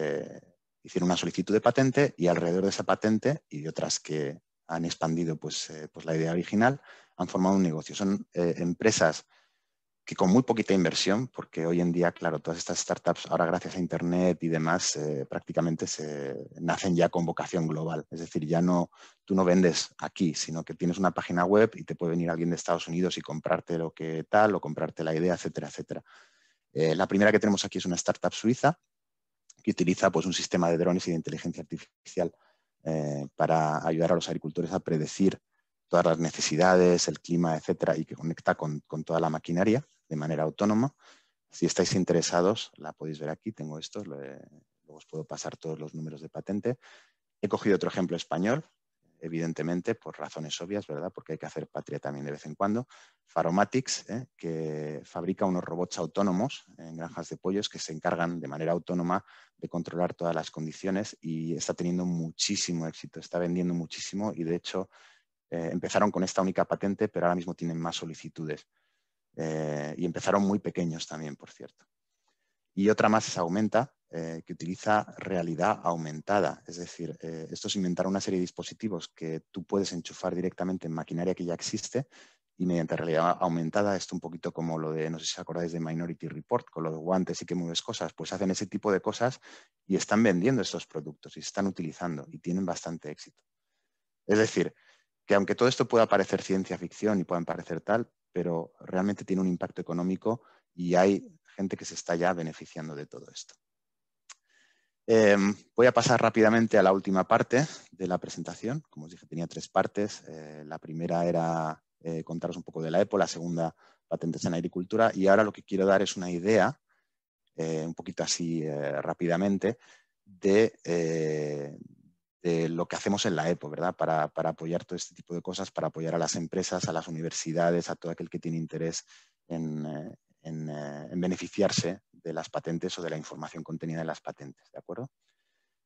decir, hicieron una solicitud de patente y alrededor de esa patente y de otras que han expandido pues, pues la idea original, han formado un negocio. Son empresas que con muy poquita inversión, porque hoy en día, claro, todas estas startups, ahora gracias a Internet y demás, eh, prácticamente se, nacen ya con vocación global. Es decir, ya no, tú no vendes aquí, sino que tienes una página web y te puede venir alguien de Estados Unidos y comprarte lo que tal o comprarte la idea, etcétera, etcétera. Eh, la primera que tenemos aquí es una startup suiza que utiliza pues, un sistema de drones y de inteligencia artificial eh, para ayudar a los agricultores a predecir todas las necesidades, el clima, etcétera, y que conecta con toda la maquinaria de manera autónoma. Si estáis interesados, la podéis ver aquí, tengo esto, eh, luego os puedo pasar todos los números de patente. He cogido otro ejemplo español, evidentemente, por razones obvias, ¿verdad? Porque hay que hacer patria también de vez en cuando. Faromatics, ¿eh? que fabrica unos robots autónomos en granjas de pollos que se encargan de manera autónoma de controlar todas las condiciones y está teniendo muchísimo éxito, está vendiendo muchísimo y de hecho eh, empezaron con esta única patente, pero ahora mismo tienen más solicitudes. Eh, y empezaron muy pequeños también, por cierto. Y otra más es Aumenta, eh, que utiliza realidad aumentada. Es decir, eh, esto estos inventaron una serie de dispositivos que tú puedes enchufar directamente en maquinaria que ya existe y mediante realidad aumentada, esto un poquito como lo de, no sé si acordáis de Minority Report, con los guantes y que mueves cosas, pues hacen ese tipo de cosas y están vendiendo estos productos y están utilizando y tienen bastante éxito. Es decir, que aunque todo esto pueda parecer ciencia ficción y puedan parecer tal, pero realmente tiene un impacto económico y hay gente que se está ya beneficiando de todo esto. Em, voy a pasar rápidamente a la última parte de la presentación. Como os dije, tenía tres partes. Eh, la primera era eh, contaros un poco de la EPO, la segunda, patentes en agricultura, y ahora lo que quiero dar es una idea, eh, un poquito así rápidamente, de, de lo que hacemos en la EPO, ¿verdad? Para, apoyar todo este tipo de cosas, para apoyar a las empresas, a las universidades, a todo aquel que tiene interés eh, eh, en, beneficiarse de las patentes o de la información contenida en las patentes, ¿de acuerdo?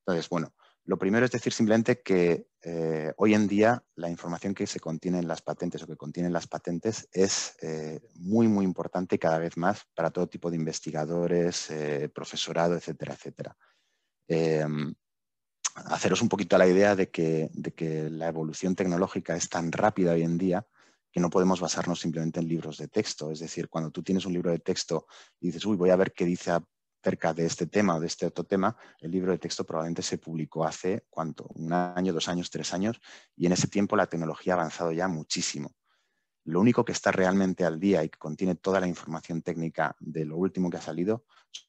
Entonces, bueno, lo primero es decir simplemente que eh, hoy en día la información que se contiene en las patentes o que contienen las patentes es muy, muy importante cada vez más para todo tipo de investigadores, profesorado, etcétera, etcétera. Em, haceros un poquito la idea de que, la evolución tecnológica es tan rápida hoy en día que no podemos basarnos simplemente en libros de texto. Es decir, cuando tú tienes un libro de texto y dices, uy, voy a ver qué dice acerca de este tema o de este otro tema, el libro de texto probablemente se publicó hace, ¿cuánto? Un año, dos años, tres años, y en ese tiempo la tecnología ha avanzado ya muchísimo. Lo único que está realmente al día y que contiene toda la información técnica de lo último que ha salido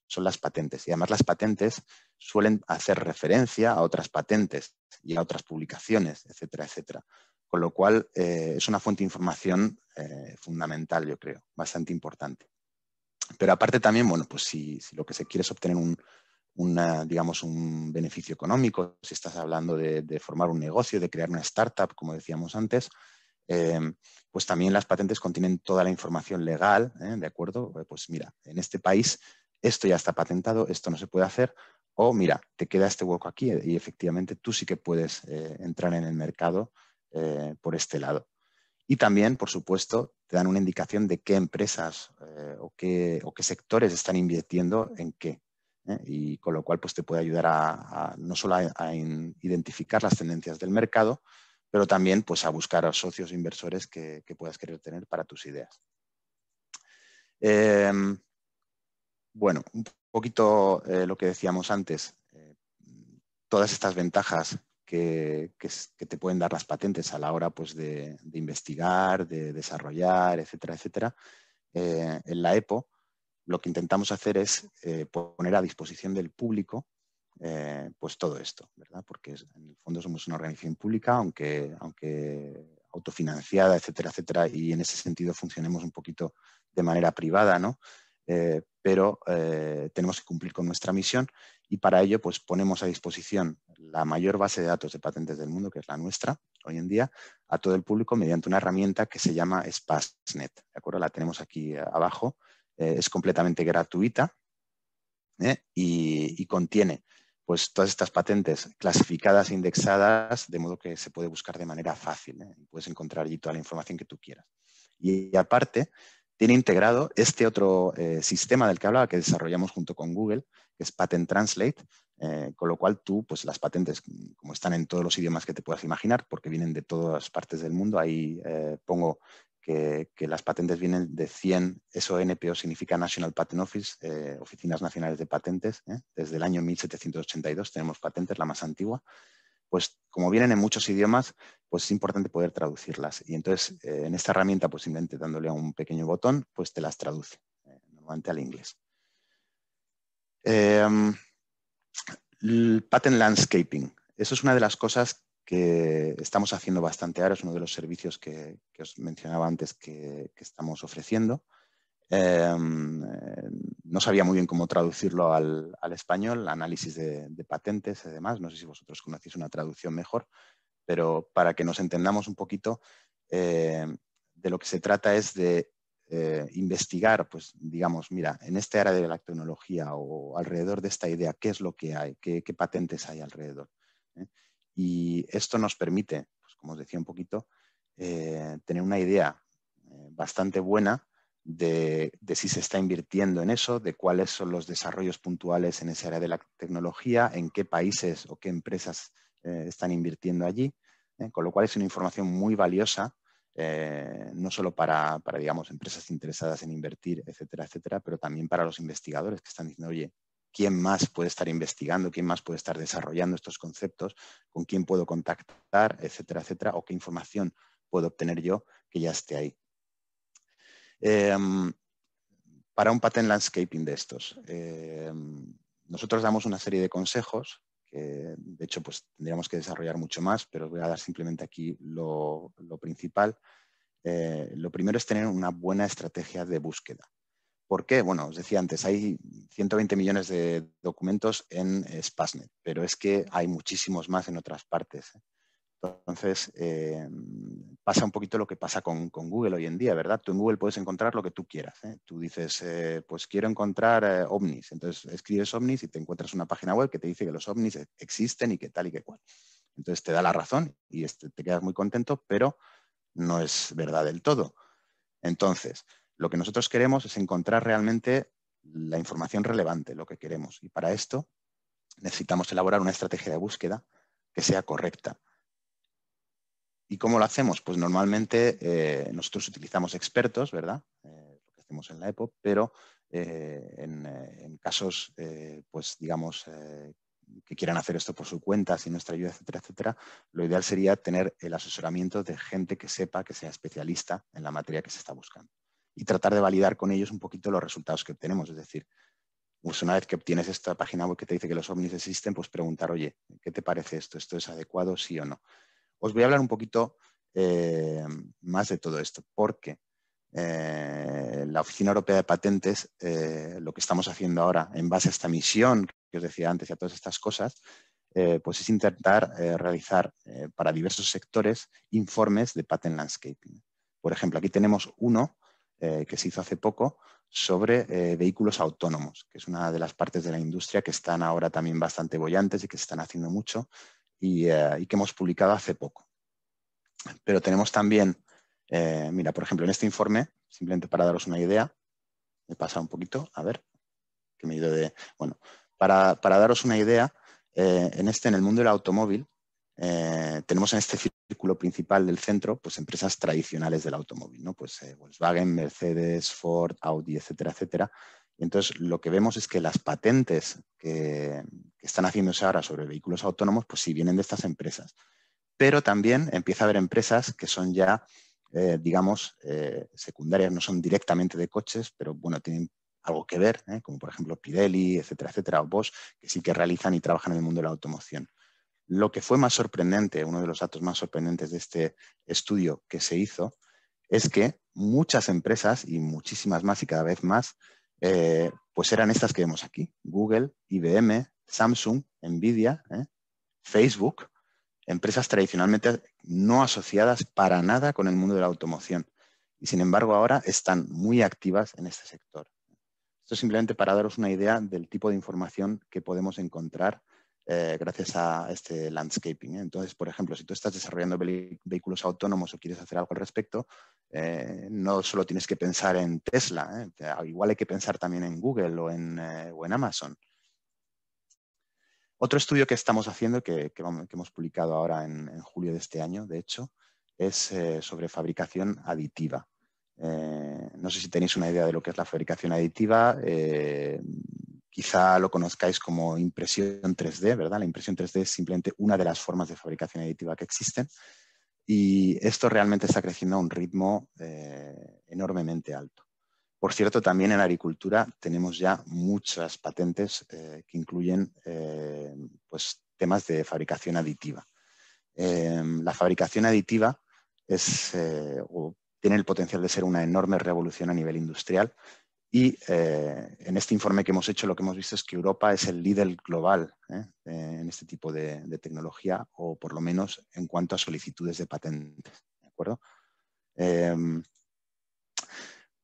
son las patentes. Y además las patentes suelen hacer referencia a otras patentes y a otras publicaciones, etcétera, etcétera. Con lo cual eh, es una fuente de información eh, fundamental, yo creo, bastante importante. Pero aparte también, bueno, pues si, lo que se quiere es obtener un, una, digamos, un beneficio económico, si estás hablando de, formar un negocio, de crear una startup, como decíamos antes, eh, pues también las patentes contienen toda la información legal, ¿de acuerdo? Pues mira, en este país esto ya está patentado, esto no se puede hacer, o mira, te queda este hueco aquí eh, y efectivamente tú sí que puedes eh, entrar en el mercado eh, por este lado. Y también, por supuesto, te dan una indicación de qué empresas o, qué, qué, sectores están invirtiendo en qué. Y con lo cual, pues te puede ayudar a, no solo a, identificar las tendencias del mercado, pero también pues, a buscar a socios inversores que, que puedas querer tener para tus ideas. Em, bueno, un poquito eh, lo que decíamos antes, eh, todas estas ventajas que, te pueden dar las patentes a la hora pues, de, investigar, de desarrollar, etcétera, etcétera. Eh, en la EPO lo que intentamos hacer es poner a disposición del público pues todo esto, ¿verdad? Porque en el fondo somos una organización pública, aunque, aunque autofinanciada, etcétera, etcétera, y en ese sentido funcionemos un poquito de manera privada, ¿no? Eh, pero eh, tenemos que cumplir con nuestra misión y para ello pues, ponemos a disposición la mayor base de datos de patentes del mundo, que es la nuestra hoy en día, a todo el público mediante una herramienta que se llama SPASnet. ¿de acuerdo? La tenemos aquí eh, abajo, es completamente gratuita y, contiene pues todas estas patentes clasificadas e indexadas, de modo que se puede buscar de manera fácil. Puedes encontrar allí toda la información que tú quieras. y aparte, tiene integrado este otro eh, sistema del que hablaba que desarrollamos junto con Google, que es Patent Translate, eh, con lo cual tú, pues las patentes, como están en todos los idiomas que te puedas imaginar, porque vienen de todas partes del mundo, ahí eh, pongo que, las patentes vienen de 100, eso NPO significa National Patent Office, Oficinas Nacionales de Patentes, desde el año 1782 tenemos patentes, la más antigua, pues como vienen en muchos idiomas, pues es importante poder traducirlas. Y entonces eh, en esta herramienta, pues simplemente dándole a un pequeño botón, pues te las traduce, eh, normalmente al inglés. Em, patent landscaping. Eso es una de las cosas que estamos haciendo bastante ahora, es uno de los servicios que, os mencionaba antes que, estamos ofreciendo. Em, no sabía muy bien cómo traducirlo al, español, análisis de, patentes y demás. No sé si vosotros conocéis una traducción mejor, pero para que nos entendamos un poquito, eh, de lo que se trata es de eh, investigar, pues digamos, mira, en este área de la tecnología o alrededor de esta idea, ¿qué es lo que hay? ¿Qué, patentes hay alrededor? ¿Eh? Y esto nos permite, pues, como os decía un poquito, tener una idea bastante buena de, si se está invirtiendo en eso, de cuáles son los desarrollos puntuales en esa área de la tecnología, en qué países o qué empresas eh, están invirtiendo allí, eh, con lo cual es una información muy valiosa, eh, no solo para, para, digamos, empresas interesadas en invertir, etcétera, etcétera, pero también para los investigadores que están diciendo, oye, ¿quién más puede estar investigando, quién más puede estar desarrollando estos conceptos, con quién puedo contactar, etcétera, etcétera, o qué información puedo obtener yo que ya esté ahí? Em, para un patent landscaping de estos. Em, nosotros damos una serie de consejos que, de hecho, pues tendríamos que desarrollar mucho más, pero os voy a dar simplemente aquí lo, principal. Eh, lo primero es tener una buena estrategia de búsqueda. ¿Por qué? Bueno, os decía antes, hay 120 millones de documentos en Spasnet, pero es que hay muchísimos más en otras partes. ¿eh? Entonces, eh, pasa un poquito lo que pasa con, Google hoy en día, ¿verdad? Tú en Google puedes encontrar lo que tú quieras. ¿eh? Tú dices, eh, pues quiero encontrar ovnis. Entonces, escribes ovnis y te encuentras una página web que te dice que los ovnis e-, existen y que tal y que cual. Entonces, te da la razón y te quedas muy contento, pero no es verdad del todo. Entonces, lo que nosotros queremos es encontrar realmente la información relevante, lo que queremos. Y para esto necesitamos elaborar una estrategia de búsqueda que sea correcta ¿Y cómo lo hacemos? Pues normalmente eh, nosotros utilizamos expertos, ¿verdad? Eh, lo que hacemos en la EPO, pero eh, en, en, casos, pues digamos, que quieran hacer esto por su cuenta, sin nuestra ayuda, etcétera, etcétera, lo ideal sería tener el asesoramiento de gente que sepa, que sea especialista en la materia que se está buscando y tratar de validar con ellos un poquito los resultados que obtenemos. Es decir, pues una vez que obtienes esta página web que te dice que los ovnis existen, pues preguntar, oye, ¿qué te parece esto? ¿Esto es adecuado, sí o no? Os voy a hablar un poquito eh, más de todo esto, porque eh, la Oficina Europea de Patentes, eh, lo que estamos haciendo ahora en base a esta misión que os decía antes y a todas estas cosas, pues es intentar realizar para diversos sectores informes de patent landscaping. Por ejemplo, aquí tenemos uno que se hizo hace poco sobre vehículos autónomos, que es una de las partes de la industria que están ahora también bastante bollantes y que se están haciendo mucho, eh, y, que hemos publicado hace poco. Pero tenemos también, eh, mira, por ejemplo, en este informe, simplemente para daros una idea, me pasado un poquito, a ver, que me he ido de... Bueno, para, daros una idea, eh, en este, en el mundo del automóvil, tenemos en este círculo principal del centro pues, empresas tradicionales del automóvil, ¿no? pues, Volkswagen, Mercedes, Ford, Audi, etcétera, etcétera, entonces lo que vemos es que las patentes que, están haciéndose ahora sobre vehículos autónomos, pues sí vienen de estas empresas. Pero también empieza a haber empresas que son ya, eh, digamos, eh, secundarias, no son directamente de coches, pero bueno, tienen algo que ver, ¿eh? como por ejemplo Pirelli, etcétera, etcétera, o Bosch, que sí que realizan y trabajan en el mundo de la automoción. Lo que fue más sorprendente, uno de los datos más sorprendentes de este estudio que se hizo, es que muchas empresas y muchísimas más y cada vez más eh, pues eran estas que vemos aquí, Google, IBM, Samsung, Nvidia, eh, Facebook, empresas tradicionalmente no asociadas para nada con el mundo de la automoción y sin embargo ahora están muy activas en este sector. Esto es simplemente para daros una idea del tipo de información que podemos encontrar eh, gracias a este landscaping. ¿eh? Entonces, por ejemplo, si tú estás desarrollando vehículos autónomos o quieres hacer algo al respecto, eh, no solo tienes que pensar en Tesla, igual hay que pensar también en Google o en, Amazon. Otro estudio que estamos haciendo, que, hemos publicado ahora en, en, julio de este año, de hecho, es sobre fabricación aditiva. no sé si tenéis una idea de lo que es la fabricación aditiva Quizá lo conozcáis como impresión 3D, ¿verdad? La impresión 3D es simplemente una de las formas de fabricación aditiva que existen. Y esto realmente está creciendo a un ritmo eh, enormemente alto. Por cierto, también en agricultura tenemos ya muchas patentes eh, que incluyen eh, pues, temas de fabricación aditiva. Em, la fabricación aditiva tiene el potencial de ser una enorme revolución a nivel industrial y eh, en este informe que hemos hecho lo que hemos visto es que Europa es el líder global ¿eh? Eh, en este tipo de, tecnología o por lo menos en cuanto a solicitudes de patentes. ¿de acuerdo? Em,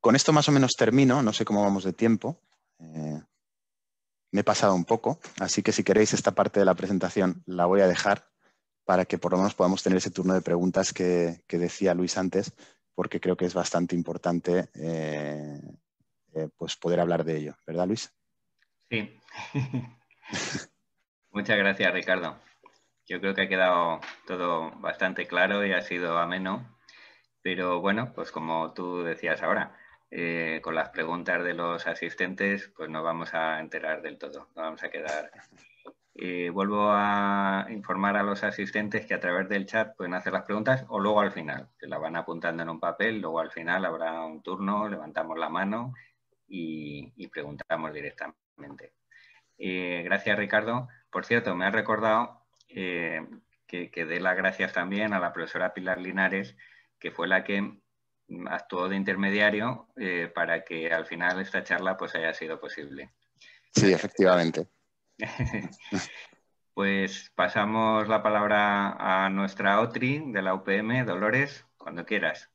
con esto más o menos termino, no sé cómo vamos de tiempo. me he pasado un poco, así que si queréis esta parte de la presentación la voy a dejar para que por lo menos podamos tener ese turno de preguntas que, decía Luis antes, porque creo que es bastante importante eh, pues poder hablar de ello, ¿verdad, Luis? Sí. (laughs) Muchas gracias, Ricardo. Yo creo que ha quedado todo bastante claro y ha sido ameno. Pero bueno, pues como tú decías ahora, eh, con las preguntas de los asistentes, pues no vamos a enterar del todo, no vamos a quedar. (laughs) Eh, vuelvo a informar a los asistentes que a través del chat pueden hacer las preguntas o luego al final, que la van apuntando en un papel, luego al final habrá un turno, levantamos la mano y, preguntamos directamente. Eh, gracias, Ricardo. Por cierto, me has recordado eh, que, dé las gracias también a la profesora Pilar Linares, que fue la que mm, actuó de intermediario eh, para que al final esta charla pues haya sido posible. Sí, efectivamente. (laughs) pues pasamos la palabra a nuestra OTRI de la UPM, Dolores, cuando quieras.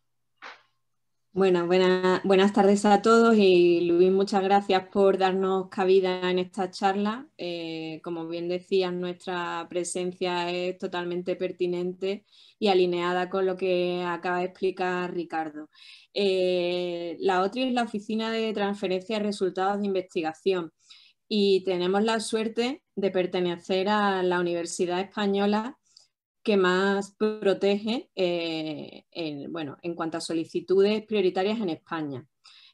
Bueno, buenas tardes a todos y Luis, muchas gracias por darnos cabida en esta charla. Eh, como bien decías, nuestra presencia es totalmente pertinente y alineada con lo que acaba de explicar Ricardo. Eh, la otra es la Oficina de Transferencia de Resultados de Investigación y tenemos la suerte de pertenecer a la Universidad Española que más protege eh, en cuanto a solicitudes prioritarias en España.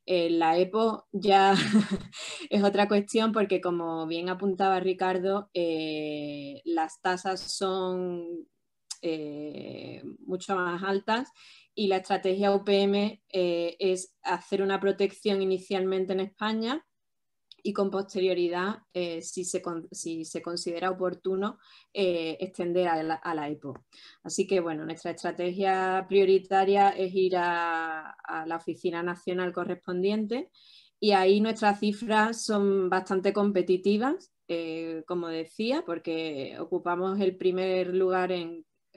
Eh, la EPO ya (laughs) es otra cuestión porque, como bien apuntaba Ricardo, eh, las tasas son mucho más altas y la estrategia UPM es hacer una protección inicialmente en España y con posterioridad, eh, si, se considera oportuno, eh, extender a la, EPO. Así que, bueno, nuestra estrategia prioritaria es ir a, la oficina nacional correspondiente y ahí nuestras cifras son bastante competitivas, eh, como decía, porque ocupamos el primer lugar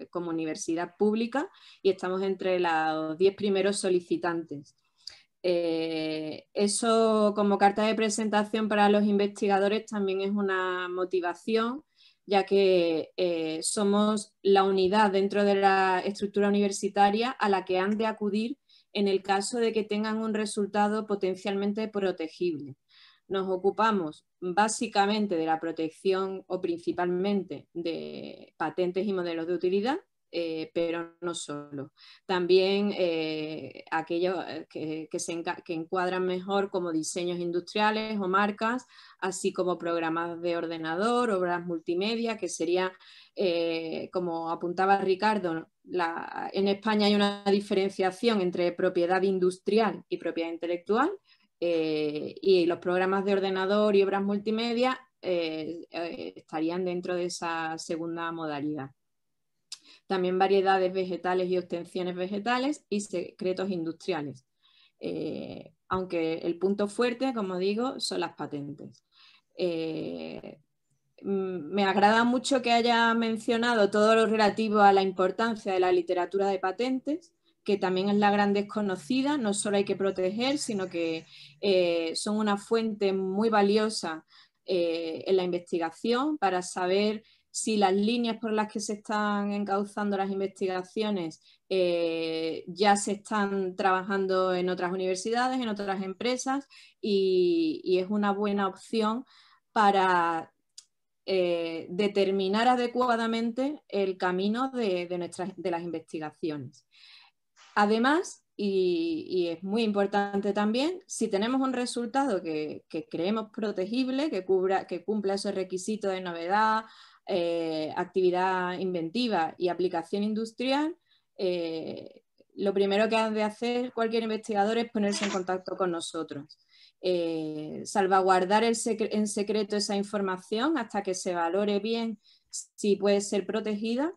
como universidad pública y estamos entre los 10 primeros solicitantes. Eh, eso como carta de presentación para los investigadores también es una motivación, ya que eh, somos la unidad dentro de la estructura universitaria a la que han de acudir en el caso de que tengan un resultado potencialmente protegible. Nos ocupamos básicamente de la protección o principalmente de patentes y modelos de utilidad eh, pero no solo. También eh, aquellos eh, que, se encuadran mejor como diseños industriales o marcas, así como programas de ordenador, obras multimedia, que sería, como apuntaba Ricardo, en España hay una diferenciación entre propiedad industrial y propiedad intelectual. y los programas de ordenador y obras multimedia estarían dentro de esa segunda modalidad también variedades vegetales y obtenciones vegetales y secretos industriales. Eh, aunque el punto fuerte, como digo, son las patentes. Eh, mm, me agrada mucho que haya mencionado todo lo relativo a la importancia de la literatura de patentes, que también es la gran desconocida, no solo hay que proteger, sino que eh, son una fuente muy valiosa en la investigación para saber si las líneas por las que se están encauzando las investigaciones eh, ya se están trabajando en otras universidades, en otras empresas, y, es una buena opción para eh, determinar adecuadamente el camino de, nuestras, de las investigaciones. Además, y, es muy importante también, si tenemos un resultado que, creemos protegible, que, que cumpla esos requisitos de novedad, eh, actividad inventiva y aplicación industrial, eh, lo primero que ha de hacer cualquier investigador es ponerse en contacto con nosotros. Eh, salvaguardar en secreto esa información hasta que se valore bien si puede ser protegida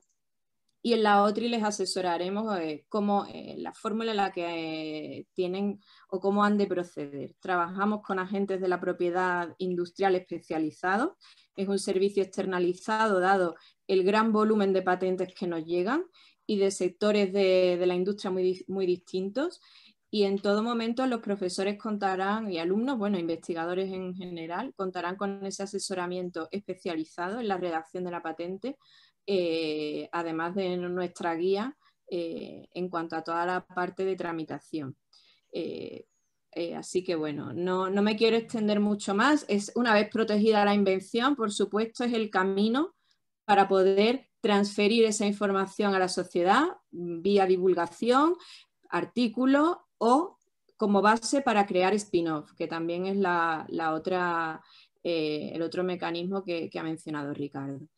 y en la OTRI les asesoraremos eh, cómo eh, la fórmula en la que tienen o cómo han de proceder. Trabajamos con agentes de la propiedad industrial especializados, es un servicio externalizado dado el gran volumen de patentes que nos llegan y de sectores de, la industria muy, muy distintos y en todo momento los profesores contarán y alumnos, bueno, investigadores en general, contarán con ese asesoramiento especializado en la redacción de la patente eh, además de nuestra guía eh, en cuanto a toda la parte de tramitación. Eh, así que bueno, no, me quiero extender mucho más. Es una vez protegida la invención, por supuesto, es el camino para poder transferir esa información a la sociedad mm, vía divulgación, artículo o como base para crear spin-off, que también es el otro mecanismo que ha mencionado Ricardo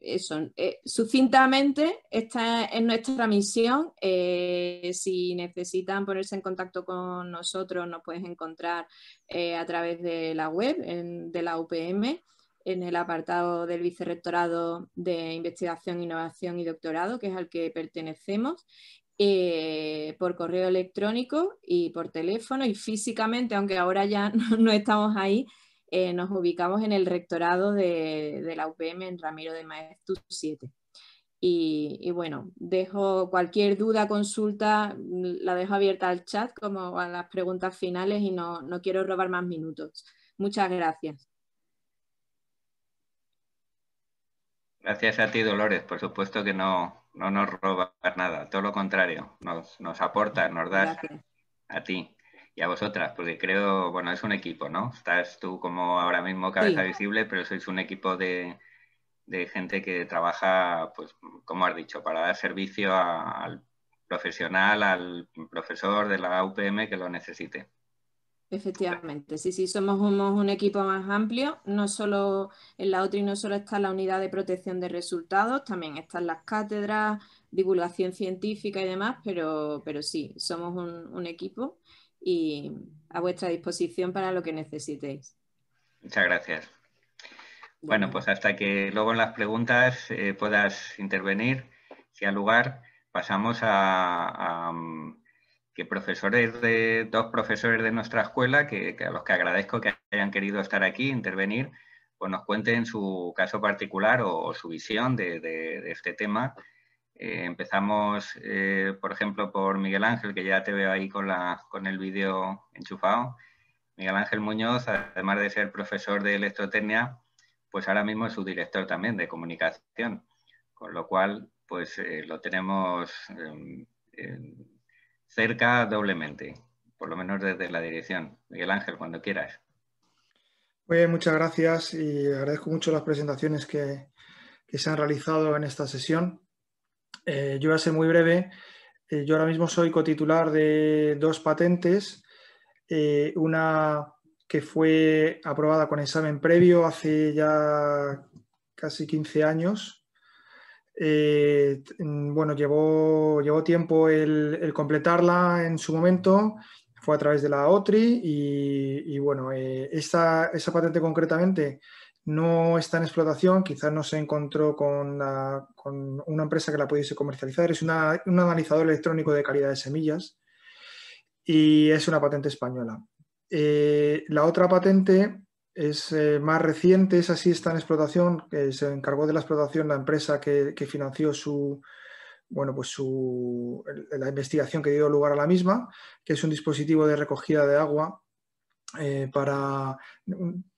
eso, eh, sucintamente, esta es nuestra misión. Eh, si necesitan ponerse en contacto con nosotros, nos puedes encontrar eh, a través de la web de la UPM en el apartado del Vicerrectorado de Investigación, Innovación y Doctorado, que es al que pertenecemos, por correo electrónico y por teléfono y físicamente, aunque ahora ya (laughs) no estamos ahí, eh, nos ubicamos en el rectorado de, la UPM en Ramiro de Maestu 7. Y, bueno, dejo cualquier duda, consulta, la dejo abierta al chat como a las preguntas finales y no, quiero robar más minutos. Muchas gracias. Gracias a ti, Dolores. Por supuesto que no, no nos robas nada, todo lo contrario, nos, nos aportas, nos das a ti y a vosotras, porque creo, bueno, es un equipo, ¿no? Estás tú como ahora mismo cabeza visible, pero sois un equipo de, gente que trabaja, pues, como has dicho, para dar servicio al profesional, al profesor de la UPM que lo necesite. Efectivamente, sí, sí, somos un, equipo más amplio. No solo en la OTRI no solo está la unidad de protección de resultados, también están las cátedras, divulgación científica y demás, pero, pero sí, somos un equipo y a vuestra disposición para lo que necesitéis. Muchas gracias. Bueno, pues hasta que luego en las preguntas eh, puedas intervenir, si al lugar, pasamos a, mm, que profesores de dos profesores de nuestra escuela, que, a los que agradezco que hayan querido estar aquí, intervenir, pues nos cuenten su caso particular o, su visión de este tema eh, empezamos, eh, por ejemplo, por Miguel Ángel, que ya te veo ahí con, el vídeo enchufado. Miguel Ángel Muñoz, además de ser profesor de electrotecnia, pues ahora mismo es su director también de comunicación, con lo cual pues eh, lo tenemos em, cerca doblemente, por lo menos desde la dirección. Miguel Ángel, cuando quieras. Pues muchas gracias y agradezco mucho las presentaciones que se han realizado en esta sesión. Eh, yo voy a ser muy breve. Eh, yo ahora mismo soy cotitular de dos patentes. Eh, una que fue aprobada con examen previo hace ya casi 15 años. bueno, llevó, tiempo el, completarla en su momento. Fue a través de la OTRI y, bueno, esa patente concretamente no está en explotación, quizás no se encontró con, una empresa que la pudiese comercializar. Es un analizador electrónico de calidad de semillas y es una patente española. Eh, la otra patente es eh, más reciente, es así, está en explotación, se encargó de la explotación la empresa que, que financió su, bueno, pues su, la investigación que dio lugar a la misma, que es un dispositivo de recogida de agua eh, para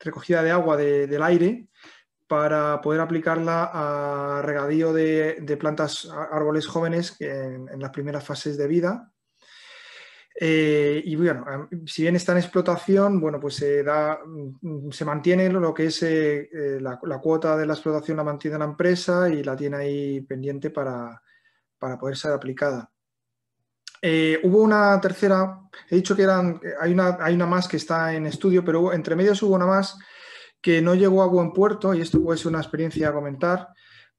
recogida de agua del aire para poder aplicarla a regadío de, plantas, árboles jóvenes en, las primeras fases de vida. Eh, y bueno, si bien está en explotación, bueno, pues se, da, mm, se mantiene lo que es eh, la, cuota de la explotación la mantiene la empresa y la tiene ahí pendiente para poder ser aplicada. Eh, hubo una tercera, he dicho que eran, eh, hay una, más que está en estudio, pero entre medias hubo una más que no llegó a buen puerto, y esto puede ser una experiencia a comentar,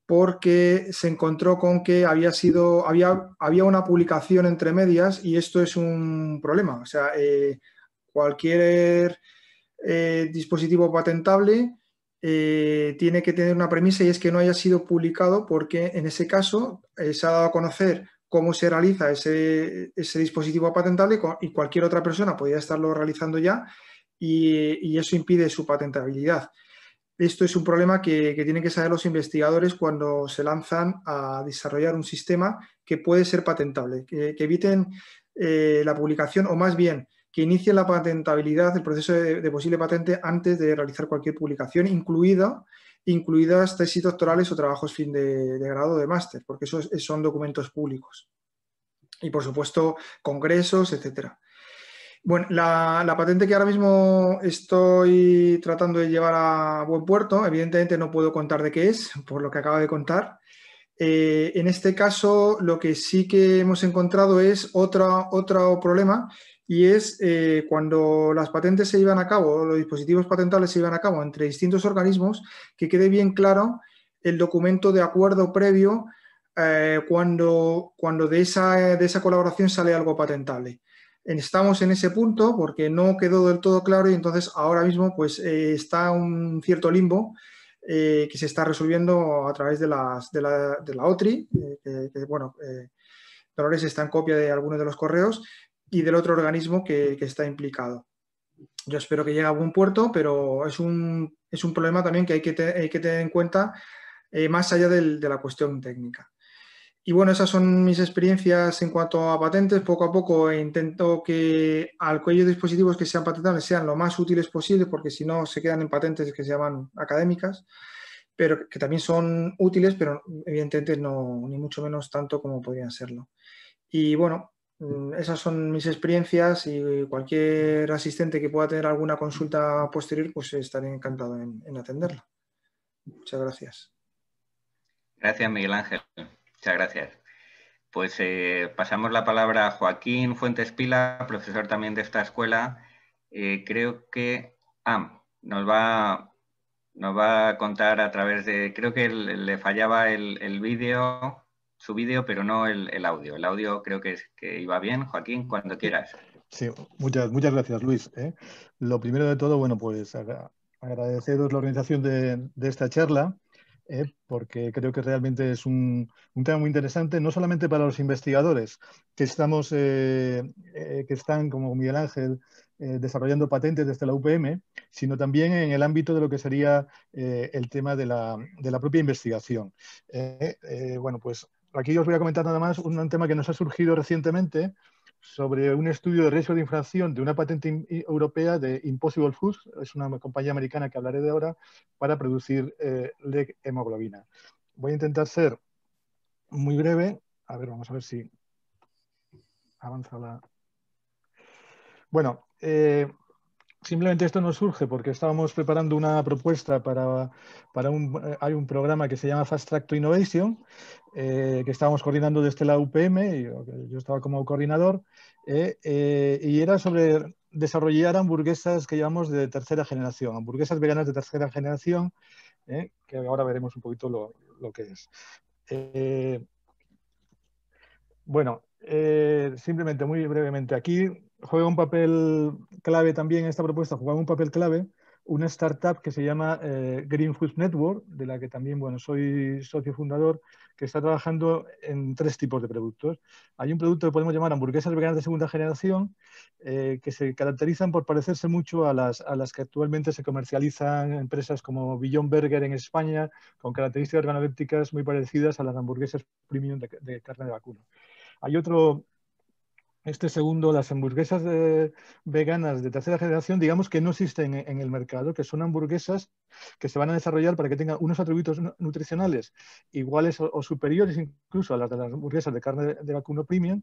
porque se encontró con que había sido, había, una publicación entre medias y esto es un problema. O sea, eh, cualquier dispositivo patentable tiene que tener una premisa y es que no haya sido publicado porque en ese caso se ha dado a conocer cómo se realiza ese, dispositivo patentable y cualquier otra persona podría estarlo realizando ya y, eso impide su patentabilidad. Esto es un problema que, tienen que saber los investigadores cuando se lanzan a desarrollar un sistema que puede ser patentable, que, eviten eh, la publicación o más bien que inicie la patentabilidad, el proceso de, de posible patente antes de realizar cualquier publicación, incluida incluidas tesis doctorales o trabajos fin de, grado de máster, porque esos son documentos públicos. Y por supuesto, congresos, etcétera. Bueno, la, patente que ahora mismo estoy tratando de llevar a buen puerto, evidentemente no puedo contar de qué es, por lo que acabo de contar. Eh, en este caso, lo que sí que hemos encontrado es otro problema, y es eh, cuando las patentes se iban a cabo, los dispositivos patentables se iban a cabo entre distintos organismos, que quede bien claro el documento de acuerdo previo eh, cuando, cuando de, esa, de esa colaboración sale algo patentable. Estamos en ese punto porque no quedó del todo claro y entonces ahora mismo pues eh, está un cierto limbo que se está resolviendo a través de, las, de, la, de la OTRI, que bueno, Dolores está en copia de algunos de los correos, y del otro organismo que, está implicado. Yo espero que llegue a buen puerto, pero es un, es un problema también que hay que, tener en cuenta eh, más allá de la cuestión técnica. Y bueno, esas son mis experiencias en cuanto a patentes. Poco a poco intento que al cuello de dispositivos que sean patentables sean lo más útiles posible, porque si no se quedan en patentes que se llaman académicas, pero que también son útiles, pero evidentemente no, ni mucho menos tanto como podrían serlo. Y bueno, Mm, esas son mis experiencias y cualquier asistente que pueda tener alguna consulta posterior, pues estaré encantado en, atenderla. Muchas gracias. Gracias, Miguel Ángel. Muchas gracias. Pues eh, pasamos la palabra a Joaquín Fuentes Pila, profesor también de esta escuela. Eh, creo que ah, nos, va, nos va a contar a través de... Creo que le fallaba el, el vídeo su vídeo, pero no el, audio. El audio creo que, iba bien. Joaquín, cuando quieras. Sí, muchas, muchas gracias, Luis. ¿eh? Lo primero de todo, bueno, pues agradeceros la organización de, esta charla, ¿eh? porque creo que realmente es un, tema muy interesante, no solamente para los investigadores que, estamos, eh, que están, como Miguel Ángel, desarrollando patentes desde la UPM, sino también en el ámbito de lo que sería el tema de la, de la propia investigación. bueno, pues aquí os voy a comentar nada más un tema que nos ha surgido recientemente sobre un estudio de riesgo de infracción de una patente europea de Impossible Foods, es una compañía americana que hablaré de ahora, para producir eh, lec hemoglobina. Voy a intentar ser muy breve. A ver, vamos a ver si avanza la... Bueno, eh, simplemente esto nos surge porque estábamos preparando una propuesta para, eh, un, programa que se llama Fast Track Innovation, eh, que estábamos coordinando desde la UPM, yo, estaba como coordinador, eh, y era sobre desarrollar hamburguesas que llamamos de tercera generación, hamburguesas veganas de tercera generación, que ahora veremos un poquito lo, lo que es. bueno, eh, simplemente, muy brevemente, aquí juega un papel clave también, esta propuesta juega un papel clave una startup que se llama eh, Green Food Network, de la que también bueno, soy socio fundador, que está trabajando en tres tipos de productos. Hay un producto que podemos llamar hamburguesas veganas de segunda generación, eh, que se caracterizan por parecerse mucho a las, que actualmente se comercializan empresas como Beyond Burger en España, con características organolépticas muy parecidas a las hamburguesas premium de carne de vacuno. Hay otro, este segundo, las hamburguesas veganas de tercera generación, digamos que no existen en, el mercado, que son hamburguesas que se van a desarrollar para que tengan unos atributos nutricionales iguales o, superiores incluso a las de las hamburguesas de carne de, vacuno premium,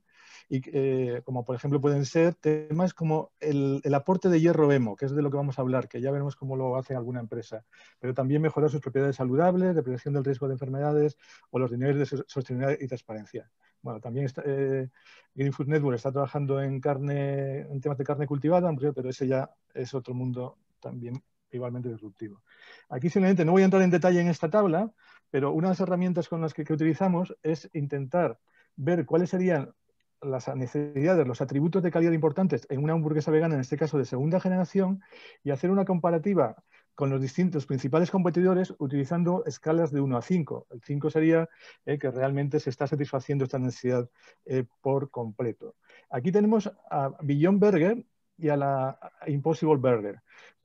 y, eh, como por ejemplo pueden ser temas como el, aporte de hierro emo, que es de lo que vamos a hablar, que ya veremos cómo lo hace alguna empresa, pero también mejorar sus propiedades saludables, de prevención del riesgo de enfermedades o los niveles de sostenibilidad y transparencia. Bueno, también eh, Green Food Network está trabajando en carne, en temas de carne cultivada, pero ese ya es otro mundo también igualmente disruptivo. Aquí simplemente no voy a entrar en detalle en esta tabla, pero una de las herramientas con las que, que utilizamos es intentar ver cuáles serían las necesidades, los atributos de calidad importantes en una hamburguesa vegana, en este caso de segunda generación, y hacer una comparativa con los distintos principales competidores utilizando escalas de 1 a 5. El 5 sería eh, que realmente se está satisfaciendo esta necesidad eh, por completo. Aquí tenemos a Billion Burger y a la Impossible Burger.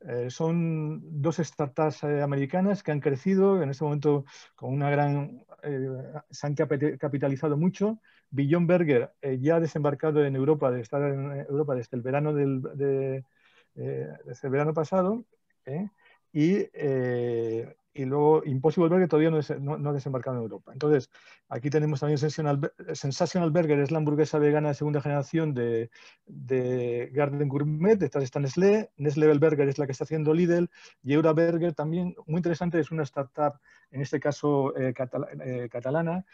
Eh, son dos startups americanas que han crecido en este momento con una gran... se han capitalizado mucho. Billion Burger ya ha desembarcado en Europa, de estar en Europa desde el verano, del, desde el verano pasado y, eh, y luego Impossible Burger todavía no, no, ha desembarcado en Europa. Entonces, aquí tenemos también Sensational, Burger, es la hamburguesa vegana de segunda generación de, de Garden Gourmet, detrás está Nestlé, Nestlé Burger es la que está haciendo Lidl, y Eura Burger también, muy interesante, es una startup, en este caso eh, eh, catalana,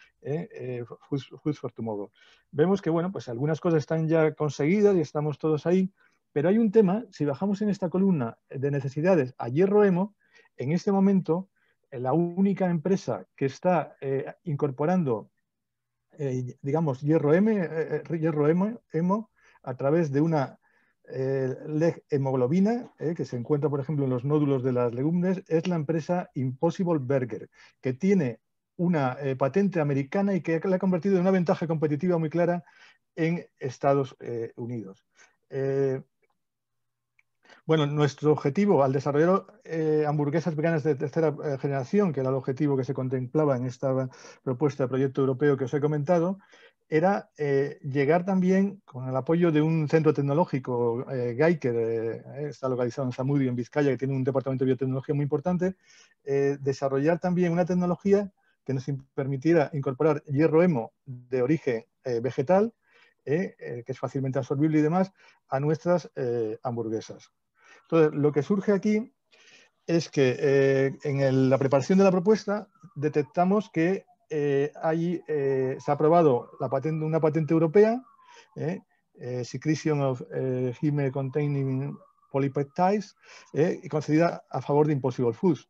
Foods for Tomorrow. Vemos que, bueno, pues algunas cosas están ya conseguidas y estamos todos ahí, pero hay un tema, si bajamos en esta columna de necesidades a hierro Emo, en este momento eh, la única empresa que está eh, incorporando, eh, digamos, hierro, M, a través de una leg hemoglobina que se encuentra, por ejemplo, en los nódulos de las legumbres, es la empresa Impossible Burger, que tiene una patente americana y que la ha convertido en una ventaja competitiva muy clara en Estados Unidos. Bueno, nuestro objetivo al desarrollar eh, hamburguesas veganas de tercera eh, generación, que era el objetivo que se contemplaba en esta propuesta de proyecto europeo que os he comentado, era eh, llegar también con el apoyo de un centro tecnológico, eh, GAI, que está localizado en Zamudio, en Vizcaya, que tiene un departamento de biotecnología muy importante, desarrollar también una tecnología que nos permitiera incorporar hierro hemo de origen vegetal, que es fácilmente absorbible y demás, a nuestras hamburguesas. Entonces, lo que surge aquí es que eh, en la preparación de la propuesta detectamos que eh, eh, se ha aprobado una patente europea, Secretion of Heme Containing Polypeptides, concedida a favor de Impossible Foods.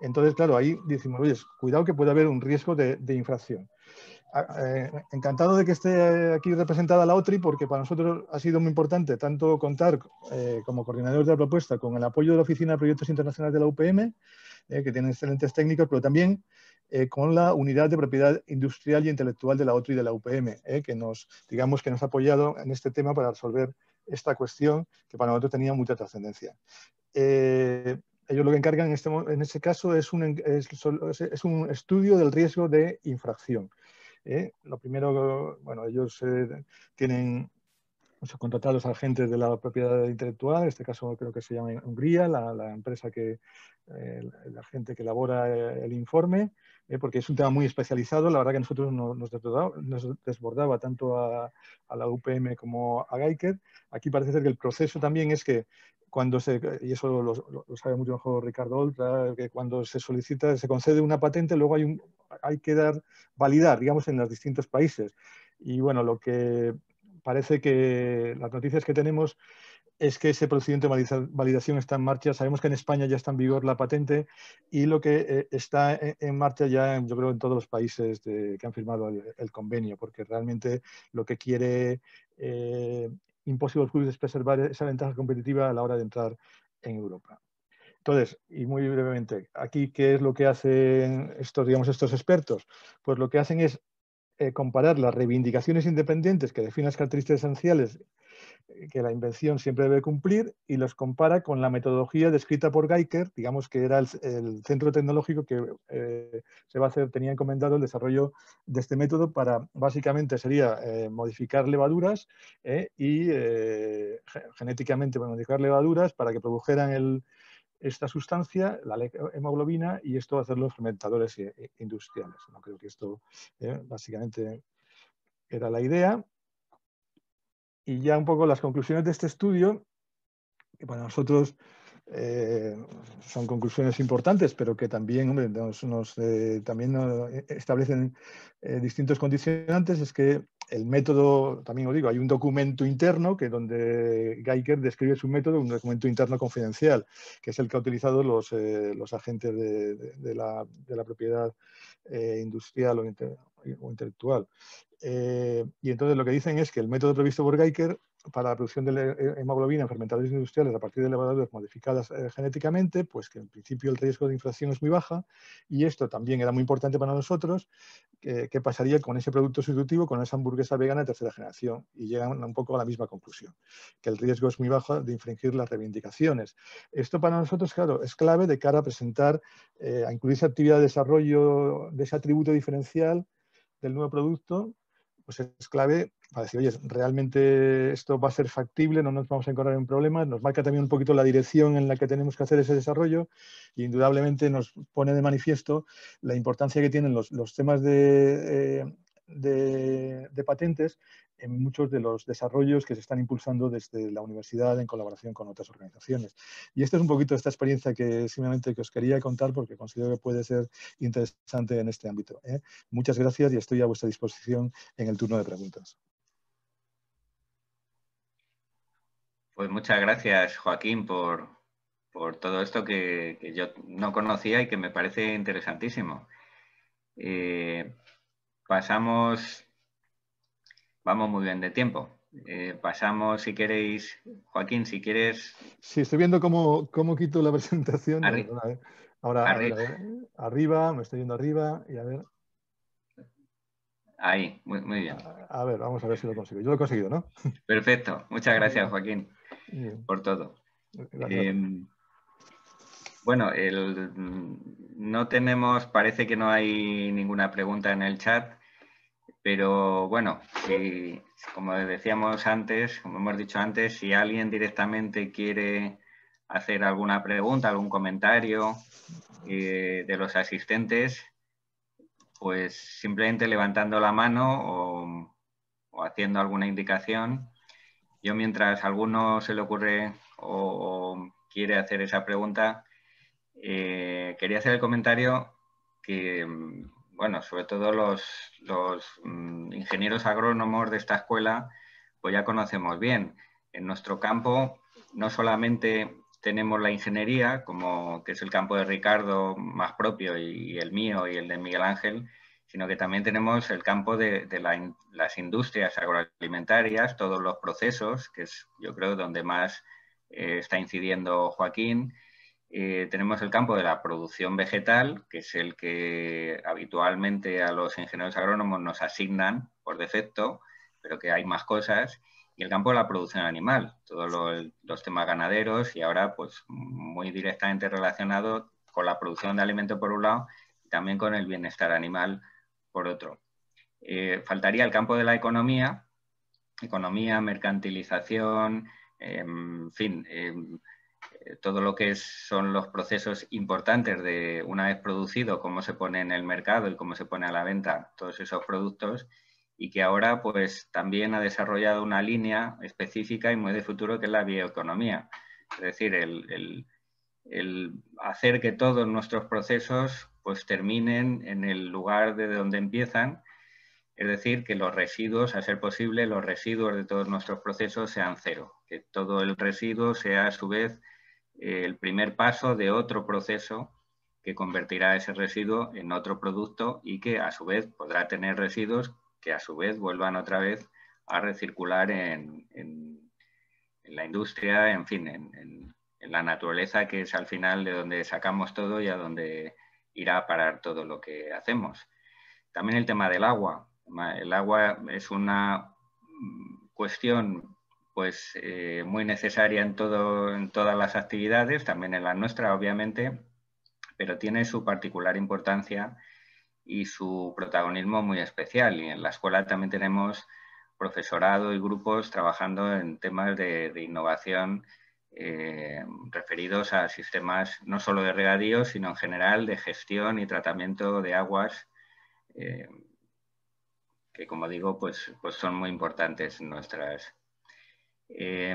Entonces, claro, ahí decimos, oye, cuidado que puede haber un riesgo de infracción. Eh, encantado de que esté aquí representada la OTRI porque para nosotros ha sido muy importante tanto contar eh, como coordinador de la propuesta con el apoyo de la Oficina de Proyectos Internacionales de la UPM, eh, que tiene excelentes técnicos, pero también con la unidad de propiedad industrial y intelectual de la OTRI de la UPM, que nos, digamos, que nos ha apoyado en este tema para resolver esta cuestión que para nosotros tenía mucha trascendencia ellos lo que encargan en este, caso es un, estudio del riesgo de infracción. ¿eh? Lo primero, bueno, ellos eh, tienen contratar a los agentes de la propiedad intelectual, en este caso creo que se llama Hungría, la, empresa que, eh, la gente que elabora eh, el informe, eh, porque es un tema muy especializado, la verdad que a nosotros nos, desbordaba, nos, desbordaba, tanto a, la UPM como a Gaiker. Aquí parece ser que el proceso también es que cuando se, y eso lo, sabe mucho mejor Ricardo Oltra, que cuando se solicita, se concede una patente, luego hay, un, hay que dar, validar, digamos, en los distintos países. Y bueno, lo que parece que las noticias que tenemos es que ese procedimiento de validación está en marcha. Sabemos que en España ya está en vigor la patente y lo que eh, está e-, en marcha ya, yo creo, en todos los países que han firmado el, convenio, porque realmente lo que quiere eh, Impossible Foods es preservar esa ventaja competitiva a la hora de entrar en Europa. Entonces, y muy brevemente, aquí, ¿qué es lo que hacen estos, digamos, estos expertos? Pues lo que hacen es eh, comparar las reivindicaciones independientes que definen las características esenciales eh, que la invención siempre debe cumplir y los compara con la metodología descrita por Geiker, digamos que era el, centro tecnológico que eh, se va a hacer, tenía encomendado el desarrollo de este método para, básicamente sería modificar levaduras y genéticamente modificar levaduras para que produjeran el, esta sustancia, la hemoglobina, y esto va a los fermentadores eh, eh, industriales. No creo que esto eh, básicamente era la idea. Y ya un poco las conclusiones de este estudio, que para nosotros son conclusiones importantes, pero que también, nos, también establecen distintos condicionantes, es que el método, también os digo, hay un documento interno que donde Geiger describe su método, un documento interno confidencial, que es el que han utilizado eh, los, agentes de, la, propiedad eh, industrial o, intelectual. Eh, y entonces lo que dicen es que el método previsto por Geiger para la producción de eh, eh, hemoglobina en fermentadores industriales a partir de levaduras modificadas eh, genéticamente, pues que en principio el riesgo de infracción es muy baja y esto también era muy importante para nosotros, qué pasaría con ese producto sustitutivo, con esa hamburguesa vegana de tercera generación y llegan un poco a la misma conclusión, que el riesgo es muy bajo de infringir las reivindicaciones. Esto para nosotros, claro, es clave de cara a presentar, a incluir esa actividad de desarrollo de ese atributo diferencial del nuevo producto pues es clave para decir, oye, realmente esto va a ser factible, no nos vamos a encontrar en problema nos marca también un poquito la dirección en la que tenemos que hacer ese desarrollo y e indudablemente nos pone de manifiesto la importancia que tienen los, temas de eh, de, patentes en muchos de los desarrollos que se están impulsando desde la universidad en colaboración con otras organizaciones. Y esta es un poquito esta experiencia que simplemente que os quería contar porque considero que puede ser interesante en este ámbito. ¿eh? Muchas gracias y estoy a vuestra disposición en el turno de preguntas. Pues muchas gracias, Joaquín, por, todo esto que, yo no conocía y que me parece interesantísimo. Eh, pasamos, vamos muy bien de tiempo. Eh, pasamos, si queréis, Joaquín, si quieres. Sí, estoy viendo cómo, quito la (laughs) presentación. Eh. Ahora, arriba. me estoy yendo arriba y a ver. Ahí, muy, bien. A, ver, vamos a ver si lo consigo. Yo lo he conseguido, ¿no? (laughs) Perfecto. Muchas gracias, Joaquín, por todo. Eh, bueno, no tenemos, parece que no hay ninguna pregunta en el chat. Pero bueno, como decíamos antes, como hemos dicho antes, si alguien directamente quiere hacer alguna pregunta, algún comentario eh, de los asistentes, pues simplemente levantando la mano o, haciendo alguna indicación. Yo mientras a alguno se le ocurre o, quiere hacer esa pregunta, eh, quería hacer el comentario que bueno, sobre todo los, mm, ingenieros agrónomos de esta escuela, pues ya conocemos bien. En nuestro campo no solamente tenemos la ingeniería, como que es el campo de Ricardo más propio y, el mío y el de Miguel Ángel, sino que también tenemos el campo de, las industrias agroalimentarias, todos los procesos, que es yo creo donde más eh, está incidiendo Joaquín, eh, tenemos el campo de la producción vegetal, que es el que habitualmente a los ingenieros agrónomos nos asignan por defecto, pero que hay más cosas, y el campo de la producción animal, todos los temas ganaderos y ahora pues muy directamente relacionado con la producción de alimentos por un lado y también con el bienestar animal por otro. Eh, faltaría el campo de la economía, economía, mercantilización, en em, fin em, eh, todo lo que son los procesos importantes de una vez producido, cómo se pone en el mercado y cómo se pone a la venta todos esos productos y que ahora pues también ha desarrollado una línea específica y muy de futuro que es la bioeconomía. Es decir, el, hacer que todos nuestros procesos pues terminen en el lugar de donde empiezan es decir, que los residuos, a ser posible, los residuos de todos nuestros procesos sean cero, que todo el residuo sea a su vez eh, el primer paso de otro proceso que convertirá ese residuo en otro producto y que a su vez podrá tener residuos que a su vez vuelvan otra vez a recircular en, la industria, en fin, en, en la naturaleza, que es al final de donde sacamos todo y a donde irá a parar todo lo que hacemos. También el tema del agua, el agua es una cuestión pues eh, muy necesaria en, todo, en todas las actividades, también en la nuestra obviamente, pero tiene su particular importancia y su protagonismo muy especial. Y en la escuela también tenemos profesorado y grupos trabajando en temas de, innovación eh, referidos a sistemas no solo de regadío, sino en general de gestión y tratamiento de aguas. Eh, que como digo, pues, pues son muy importantes nuestras. Eh,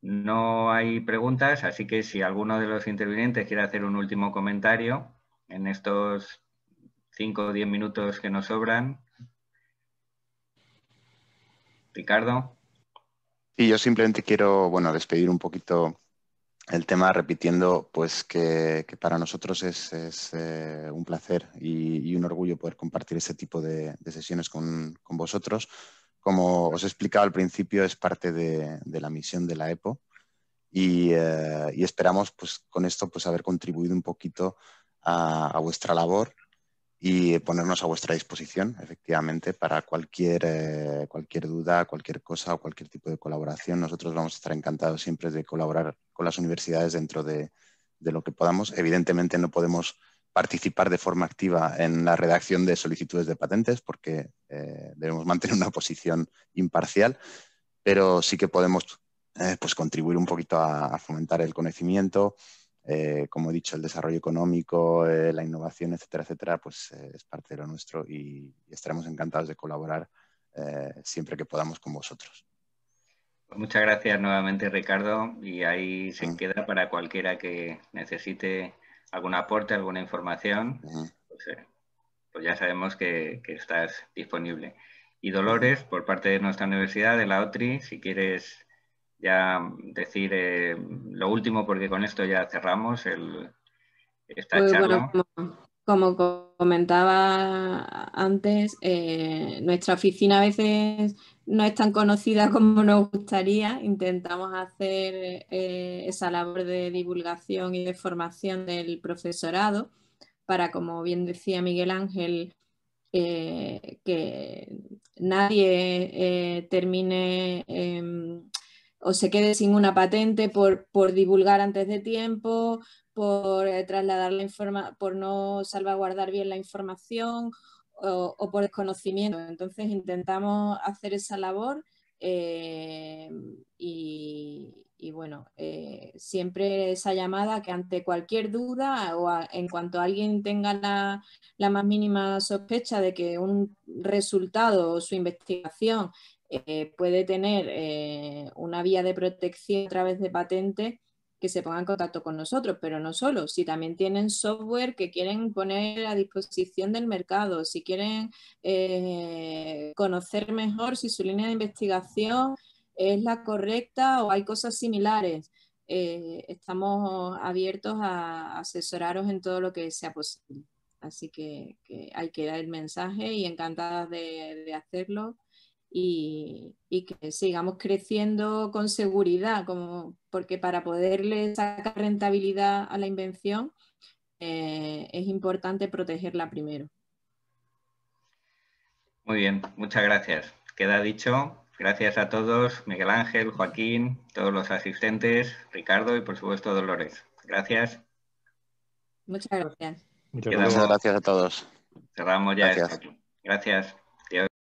no hay preguntas, así que si alguno de los intervinientes quiere hacer un último comentario en estos cinco o 10 minutos que nos sobran. Ricardo. Y yo simplemente quiero, bueno, despedir un poquito el tema, repitiendo, pues que, para nosotros es, eh, un placer y, un orgullo poder compartir este tipo de, sesiones con, vosotros. Como os he explicado al principio, es parte de, la misión de la EPO eh, y, esperamos pues, con esto pues, haber contribuido un poquito a vuestra labor y ponernos a vuestra disposición, efectivamente, para cualquier, eh, cualquier duda, cualquier cosa o cualquier tipo de colaboración. Nosotros vamos a estar encantados siempre de colaborar con las universidades dentro de, lo que podamos. Evidentemente no podemos participar de forma activa en la redacción de solicitudes de patentes porque eh, debemos (laughs) mantener una posición imparcial, pero sí que podemos eh, pues contribuir un poquito a fomentar el conocimiento, eh, como he dicho, el desarrollo económico, eh, la innovación, etcétera, etcétera, pues eh, es parte de lo nuestro y, estaremos encantados de colaborar siempre que podamos con vosotros. Pues muchas gracias nuevamente, Ricardo, y ahí se queda para cualquiera que necesite algún aporte, alguna información, pues, pues, ya sabemos que, que estás disponible. Y Dolores, por parte de nuestra universidad, de la OTRI, si quieres ya decir eh, lo último, porque con esto ya cerramos el, esta pues Bueno, como, comentaba antes, eh, nuestra oficina a veces no es tan conocida (laughs) como nos gustaría. Intentamos hacer eh, esa labor de divulgación y de formación del profesorado para, como bien decía Miguel Ángel, que nadie termine em, o se quede sin una patente por, por divulgar antes de tiempo, por eh, trasladar la informa por no salvaguardar bien la información o, por desconocimiento. Entonces intentamos hacer esa labor eh, y, bueno, eh, siempre esa llamada que ante cualquier duda o en cuanto alguien tenga la, la, más mínima sospecha de que un resultado o su investigación eh, puede tener eh, una vía de protección a través de patentes que se pongan en contacto con nosotros, pero no solo, si también tienen software que quieren poner a disposición del mercado, si quieren eh, conocer mejor si su línea de investigación es la correcta o hay cosas similares. estamos abiertos a asesoraros en todo lo que sea posible. Así que, hay que dar el mensaje y encantadas de hacerlo y, que sigamos creciendo con seguridad, porque para poderle sacar rentabilidad a la invención eh, es importante protegerla primero. Muy bien, muchas gracias. Queda dicho. Gracias a todos, Miguel Ángel, Joaquín, todos los asistentes, Ricardo y por supuesto Dolores. Gracias. Muchas gracias. Muchas gracias a todos. Cerramos ya esto. Gracias.